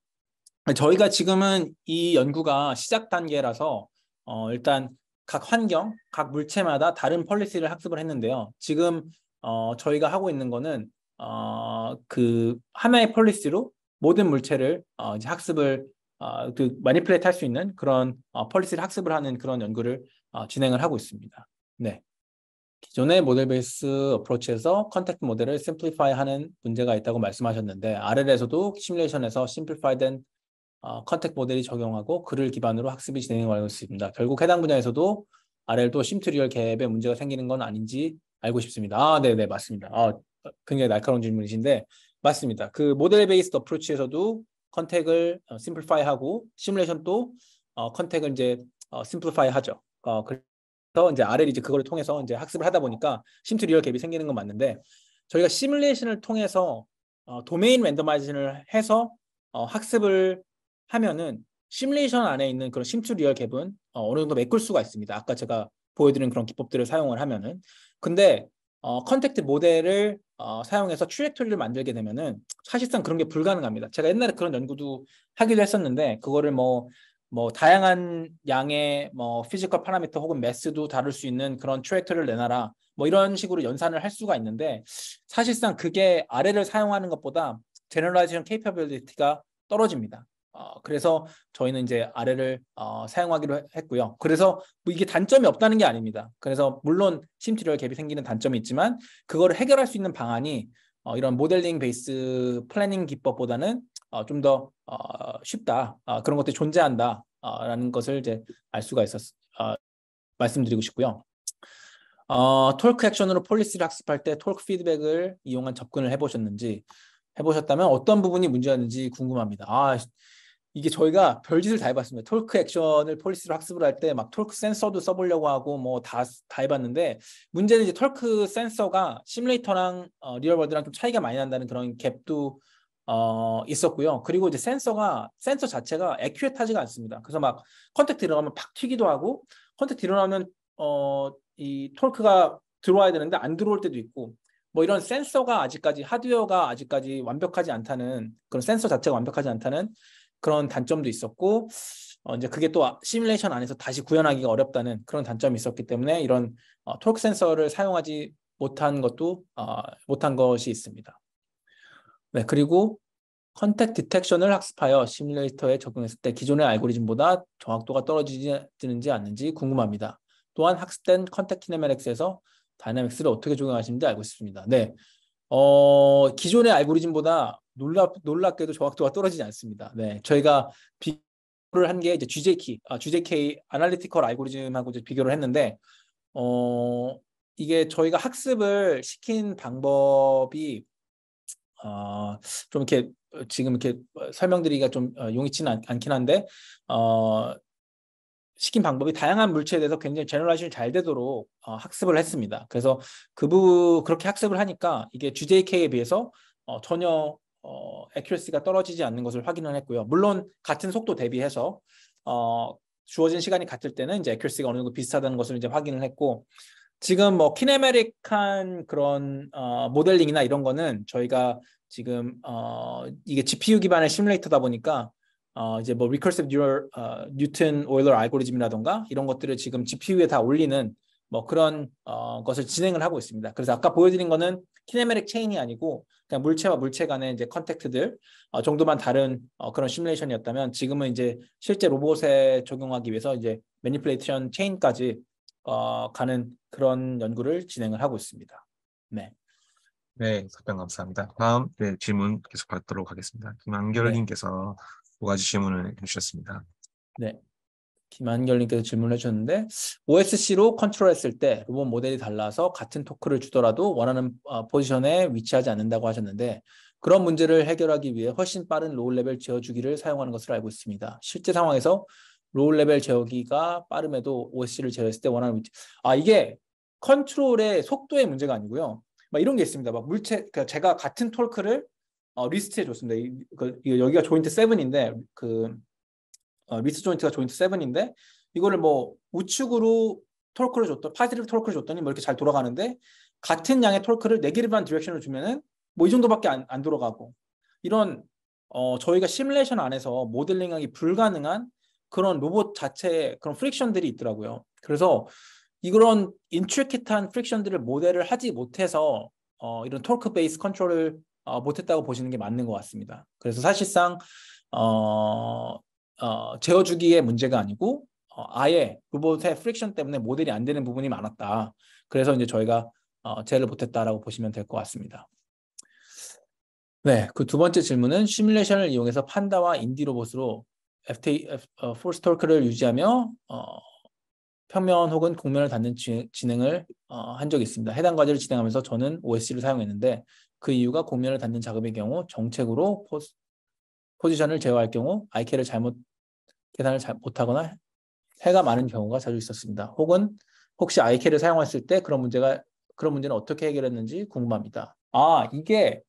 저희가 지금은 이 연구가 시작 단계라서 어, 일단 각 환경, 각 물체마다 다른 폴리시를 학습을 했는데요. 지금 어, 저희가 하고 있는 거는 어, 그 하나의 폴리시로 모든 물체를 어, 이제 학습을 어, 그 마니플레이트 할 수 있는 그런 어, 폴리시를 학습을 하는 그런 연구를 어, 진행을 하고 있습니다. 네. 기존의 모델 베이스 어프로치에서 컨택트 모델을 심플리파이 하는 문제가 있다고 말씀하셨는데 아래에서도 시뮬레이션에서 심플파이된 어, 컨택 모델이 적용하고 그를 기반으로 학습이 진행할수 있습니다. 결국 해당 분야에서도 RL 또 심트리얼 갭에 문제가 생기는 건 아닌지 알고 싶습니다. 아, 네, 네, 맞습니다. 아, 굉장히 날카로운 질문이신데 맞습니다. 그 모델 베이스드 어프로치에서도 컨택을 어, 심플파이하고 시뮬레이션도 어, 컨택을 이제 어, 심플파이하죠. 어, 그래서 이제 RL 이제 그걸 통해서 이제 학습을 하다 보니까 심트리얼 갭이 생기는 건 맞는데 저희가 시뮬레이션을 통해서 어, 도메인 랜더마이징을 해서 어, 학습을 하면은 시뮬레이션 안에 있는 그런 심추 리얼 갭은 어, 느 정도 메꿀 수가 있습니다. 아까 제가 보여드린 그런 기법들을 사용을 하면은 근데 어, 컨택트 모델을 어, 사용해서 트랙토리를 만들게 되면은 사실상 그런 게 불가능합니다. 제가 옛날에 그런 연구도 하기도 했었는데 그거를 뭐뭐 뭐 다양한 양의 뭐 피지컬 파라미터 혹은 매스도 다룰 수 있는 그런 트랙터를 내놔라 뭐 이런 식으로 연산을 할 수가 있는데 사실상 그게 아래를 사용하는 것보다 제너럴라이제이션 케이퍼빌리티가 떨어집니다. 어, 그래서 저희는 이제 아래를 어, 사용하기로 했고요. 그래서 뭐 이게 단점이 없다는 게 아닙니다. 그래서 물론 심치료 갭이 생기는 단점이 있지만 그거를 해결할 수 있는 방안이 어, 이런 모델링 베이스 플래닝 기법보다는 어, 좀더 어, 쉽다 어, 그런 것들이 존재한다라는 어, 것을 이제 알 수가 있었 어, 말씀드리고 싶고요. 어, 톨크 액션으로 폴리스를 학습할 때 톨크 피드백을 이용한 접근을 해보셨는지 해보셨다면 어떤 부분이 문제였는지 궁금합니다. 아 이게 저희가 별짓을 다 해봤습니다. 톨크 액션을 폴리스로 학습을 할 때 막 톨크 센서도 써보려고 하고 뭐 다 다 해봤는데 문제는 이제 톨크 센서가 시뮬레이터랑 어, 리얼월드랑 좀 차이가 많이 난다는 그런 갭도 어, 있었고요. 그리고 이제 센서가 센서 자체가 에큐에타지가 않습니다. 그래서 막 컨택트 일어나면 팍 튀기도 하고 컨택트 일어나면 어, 이 톨크가 들어와야 되는데 안 들어올 때도 있고 뭐 이런 센서가 아직까지 하드웨어가 아직까지 완벽하지 않다는 그런 센서 자체가 완벽하지 않다는 그런 단점도 있었고 어, 이제 그게 또 시뮬레이션 안에서 다시 구현하기가 어렵다는 그런 단점이 있었기 때문에 이런 어, 토크 센서를 사용하지 못한 것도 어, 못한 것이 있습니다. 네 그리고 컨택 디텍션을 학습하여 시뮬레이터에 적용했을 때 기존의 알고리즘보다 정확도가 떨어지는지 않는지 궁금합니다. 또한 학습된 컨택 키네메릭스에서 다이내믹스를 어떻게 적용하시는지 알고 싶습니다. 네, 어, 기존의 알고리즘보다 놀랍, 놀랍게도 정확도가 떨어지지 않습니다. 네, 저희가 비교를 한 게 이제 GJK, 아, GJK 아날리티컬 알고리즘하고 이제 비교를 했는데, 어, 이게 저희가 학습을 시킨 방법이 어, 좀 이렇게 지금 이렇게 설명드리기가 좀 어, 용이치는 않, 긴 한데 어, 시킨 방법이 다양한 물체에 대해서 굉장히 제너럴라이션이 잘 되도록 어, 학습을 했습니다. 그래서 그부 그렇게 학습을 하니까 이게 GJK에 비해서 어, 전혀 어, 에큐러시가 떨어지지 않는 것을 확인을 했고요. 물론 같은 속도 대비해서 어, 주어진 시간이 같을 때는 이제 에큐러시가 어느 정도 비슷하다는 것을 이제 확인을 했고 지금 뭐 키네메릭한 그런 어, 모델링이나 이런 거는 저희가 지금 어, 이게 GPU 기반의 시뮬레이터다 보니까 어, 이제 뭐 recursive neural 어, Newton Euler 알고리즘이라던가 이런 것들을 지금 GPU에 다 올리는 뭐 그런 어, 것을 진행을 하고 있습니다. 그래서 아까 보여드린 거는 키네메릭 체인이 아니고 그냥 물체와 물체 간의 이제 컨택트들 어, 정도만 다른 어, 그런 시뮬레이션이었다면 지금은 이제 실제 로봇에 적용하기 위해서 이제 매니플레이션 체인까지 어, 가는 그런 연구를 진행을 하고 있습니다. 네. 네, 답변 감사합니다. 다음 네, 질문 계속 받도록 하겠습니다. 김한결님께서 네. 두 가지 질문을 해주셨습니다. 네. 김한결님께서 질문을 해주셨는데 OSC로 컨트롤했을 때 로봇 모델이 달라서 같은 토크를 주더라도 원하는 어, 포지션에 위치하지 않는다고 하셨는데 그런 문제를 해결하기 위해 훨씬 빠른 로우 레벨 제어주기를 사용하는 것으로 알고 있습니다. 실제 상황에서 로우 레벨 제어기가 빠름에도 OSC를 제어했을 때 원하는 위치 아 이게 컨트롤의 속도의 문제가 아니고요. 막 이런 게 있습니다. 막 물체 그러니까 제가 같은 토크를 어, 리스트해 줬습니다. 이, 그, 여기가 조인트 7인데 그 어, 리스트 조인트가 조인트 7인데 이거를 뭐 우측으로 토크를 줬더 파지티브 토크를 줬더니 뭐 이렇게 잘 돌아가는데 같은 양의 토크를 네기티브한 디렉션을 주면은 뭐 이 정도밖에 안, 안 돌아가고 이런 어, 저희가 시뮬레이션 안에서 모델링하기 불가능한 그런 로봇 자체의 그런 프릭션들이 있더라고요. 그래서 이런 인트리킷한 프릭션들을 모델을 하지 못해서 어, 이런 토크 베이스 컨트롤을 어, 못했다고 보시는 게 맞는 것 같습니다. 그래서 사실상 어, 어, 재워주기의 문제가 아니고 어, 아예 로봇의 프릭션 때문에 모델이 안 되는 부분이 많았다. 그래서 이제 저희가 어, 제를 못했다라고 보시면 될 것 같습니다. 네, 그 두 번째 질문은 시뮬레이션을 이용해서 판다와 인디 로봇으로 FT, F, 어, 폴스 토크를 유지하며 어, 평면 혹은 공면을 닫는 진행을 어, 한 적이 있습니다. 해당 과제를 진행하면서 저는 OSC를 사용했는데 그 이유가 공면을 닫는 작업의 경우 정책으로 포스, 포지션을 제어할 경우 IK를 잘못 계산을 잘 못하거나 해가 많은 경우가 자주 있었습니다. 혹은 혹시 IK를 사용했을 때 그런 문제가 그런 문제는 어떻게 해결했는지 궁금합니다. 아 이게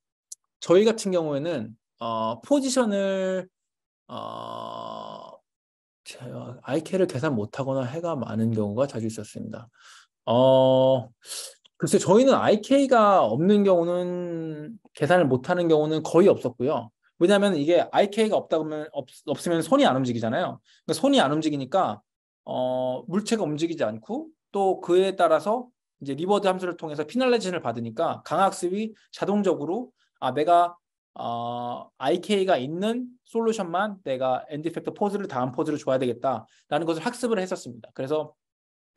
저희 같은 경우에는 어, 포지션을 어, IK를 계산 못하거나 해가 많은 경우가 자주 있었습니다. 어, 글쎄 저희는 IK가 없는 경우는 계산을 못하는 경우는 거의 없었고요. 왜냐하면 이게 IK가 없다 그러면 없, 없으면 손이 안 움직이잖아요. 그러니까 손이 안 움직이니까 어, 물체가 움직이지 않고 또 그에 따라서 이제 리버드 함수를 통해서 피날레진을 받으니까 강학습이 자동적으로 아 내가 어, IK가 있는 솔루션만 내가 엔디팩터 포즈를 다음 포즈를 줘야 되겠다라는 것을 학습을 했었습니다. 그래서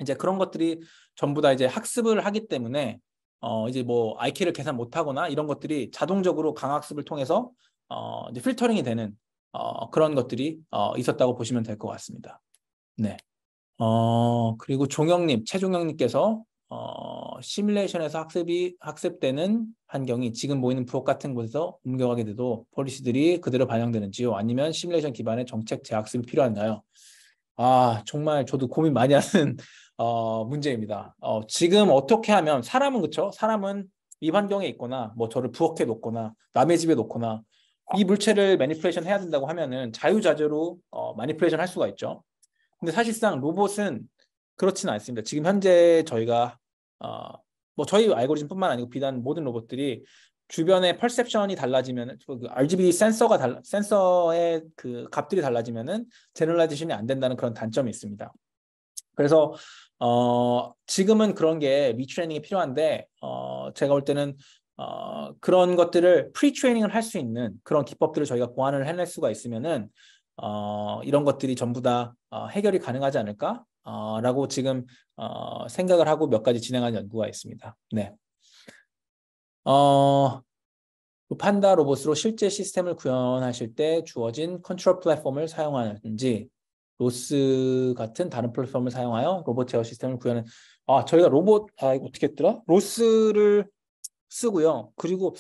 이제 그런 것들이 전부 다 이제 학습을 하기 때문에 어 이제 뭐 IQ를 계산 못하거나 이런 것들이 자동적으로 강학습을 통해서 어 이제 필터링이 되는 어 그런 것들이 어 있었다고 보시면 될 것 같습니다. 네. 어 그리고 종영님 최종영님께서 어 시뮬레이션에서 학습이 학습되는 환경이 지금 보이는부엌 같은 곳에서 옮겨가게 돼도 폴리시들이 그대로 반영되는지요? 아니면 시뮬레이션 기반의 정책 재학습이 필요한가요? 아 정말 저도 고민 많이 하는 어, 문제입니다. 어, 지금 어떻게 하면 사람은 그쵸? 사람은 이 환경에 있거나 뭐 저를 부엌에 놓거나 남의 집에 놓거나 이 물체를 매니플레이션 해야 된다고 하면은 자유자재로 어, 매니플레이션 할 수가 있죠. 근데 사실상 로봇은 그렇지는 않습니다. 지금 현재 저희가 어, 뭐 저희 알고리즘뿐만 아니고 비단 모든 로봇들이 주변의 퍼셉션이 달라지면 그 RGB 센서가 달라, 센서의 그 값들이 달라지면은 제너라이제이션이안 된다는 그런 단점이 있습니다. 그래서 어, 지금은 그런 게 리트레이닝이 필요한데 어, 제가 볼 때는 어, 그런 것들을 프리트레이닝을 할 수 있는 그런 기법들을 저희가 보완을 해낼 수가 있으면은 어, 이런 것들이 전부 다 어, 해결이 가능하지 않을까? 어, 라고 지금 어, 생각을 하고 몇 가지 진행한 연구가 있습니다. 네. 어, 그 판다 로봇으로 실제 시스템을 구현하실 때 주어진 컨트롤 플랫폼을 사용하는지 로스 같은 다른 플랫폼을 사용하여 로봇 제어 시스템을 구현해. 아, 저희가 로봇, 아, 어떻게 했더라? 로스를 쓰고요. 그리고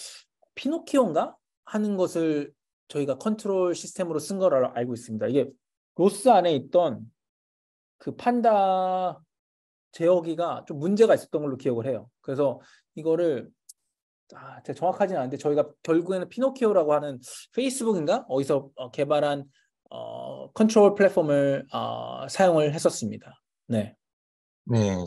피노키오인가? 하는 것을 저희가 컨트롤 시스템으로 쓴 거라고 알고 있습니다. 이게 로스 안에 있던 그 판다 제어기가 좀 문제가 있었던 걸로 기억을 해요. 그래서 이거를 아, 제가 정확하진 않은데 저희가 결국에는 피노키오라고 하는 페이스북인가 어디서 어, 개발한 어, 컨트롤 플랫폼을 어, 사용을 했었습니다. 네. 네.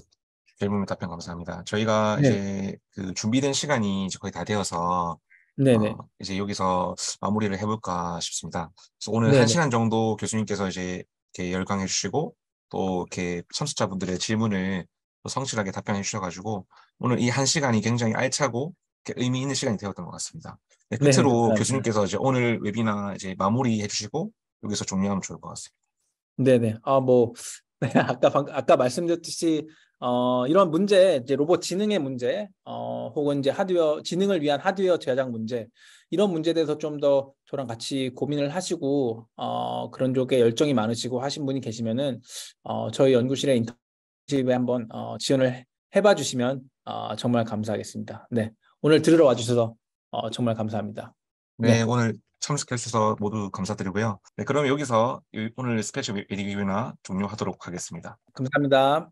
질문 답변 감사합니다. 저희가 네. 이제 그 준비된 시간이 이제 거의 다 되어서 네네. 어, 네. 이제 여기서 마무리를 해볼까 싶습니다. 그래서 오늘 네네. 1시간 정도 교수님께서 이제 이렇게 열강해 주시고 또 이렇게 참석자분들의 질문을 성실하게 답변해 주셔가지고 오늘 이 한 시간이 굉장히 알차고 의미 있는 시간이 되었던 것 같습니다. 네, 끝으로 네, 교수님께서 이제 오늘 웨비나 이제 마무리해 주시고 여기서 정리하면 좋을 것 같습니다. 네네. 아뭐 네, 아까 방, 아까 말씀드렸듯이 어, 이런 문제, 이제 로봇 지능의 문제, 어, 혹은 이제 하드웨어, 지능을 위한 하드웨어 제작 문제, 이런 문제에 대해서 좀 더 저랑 같이 고민을 하시고, 어, 그런 쪽에 열정이 많으시고 하신 분이 계시면은, 어, 저희 연구실에 인터뷰에 한번 어, 지원을 해봐 주시면, 어, 정말 감사하겠습니다. 네. 오늘 들으러 와 주셔서, 어, 정말 감사합니다. 네, 네 오늘 참석해주셔서 모두 감사드리고요. 네, 그럼 여기서 오늘 스페셜 리뷰나 종료하도록 하겠습니다. 감사합니다.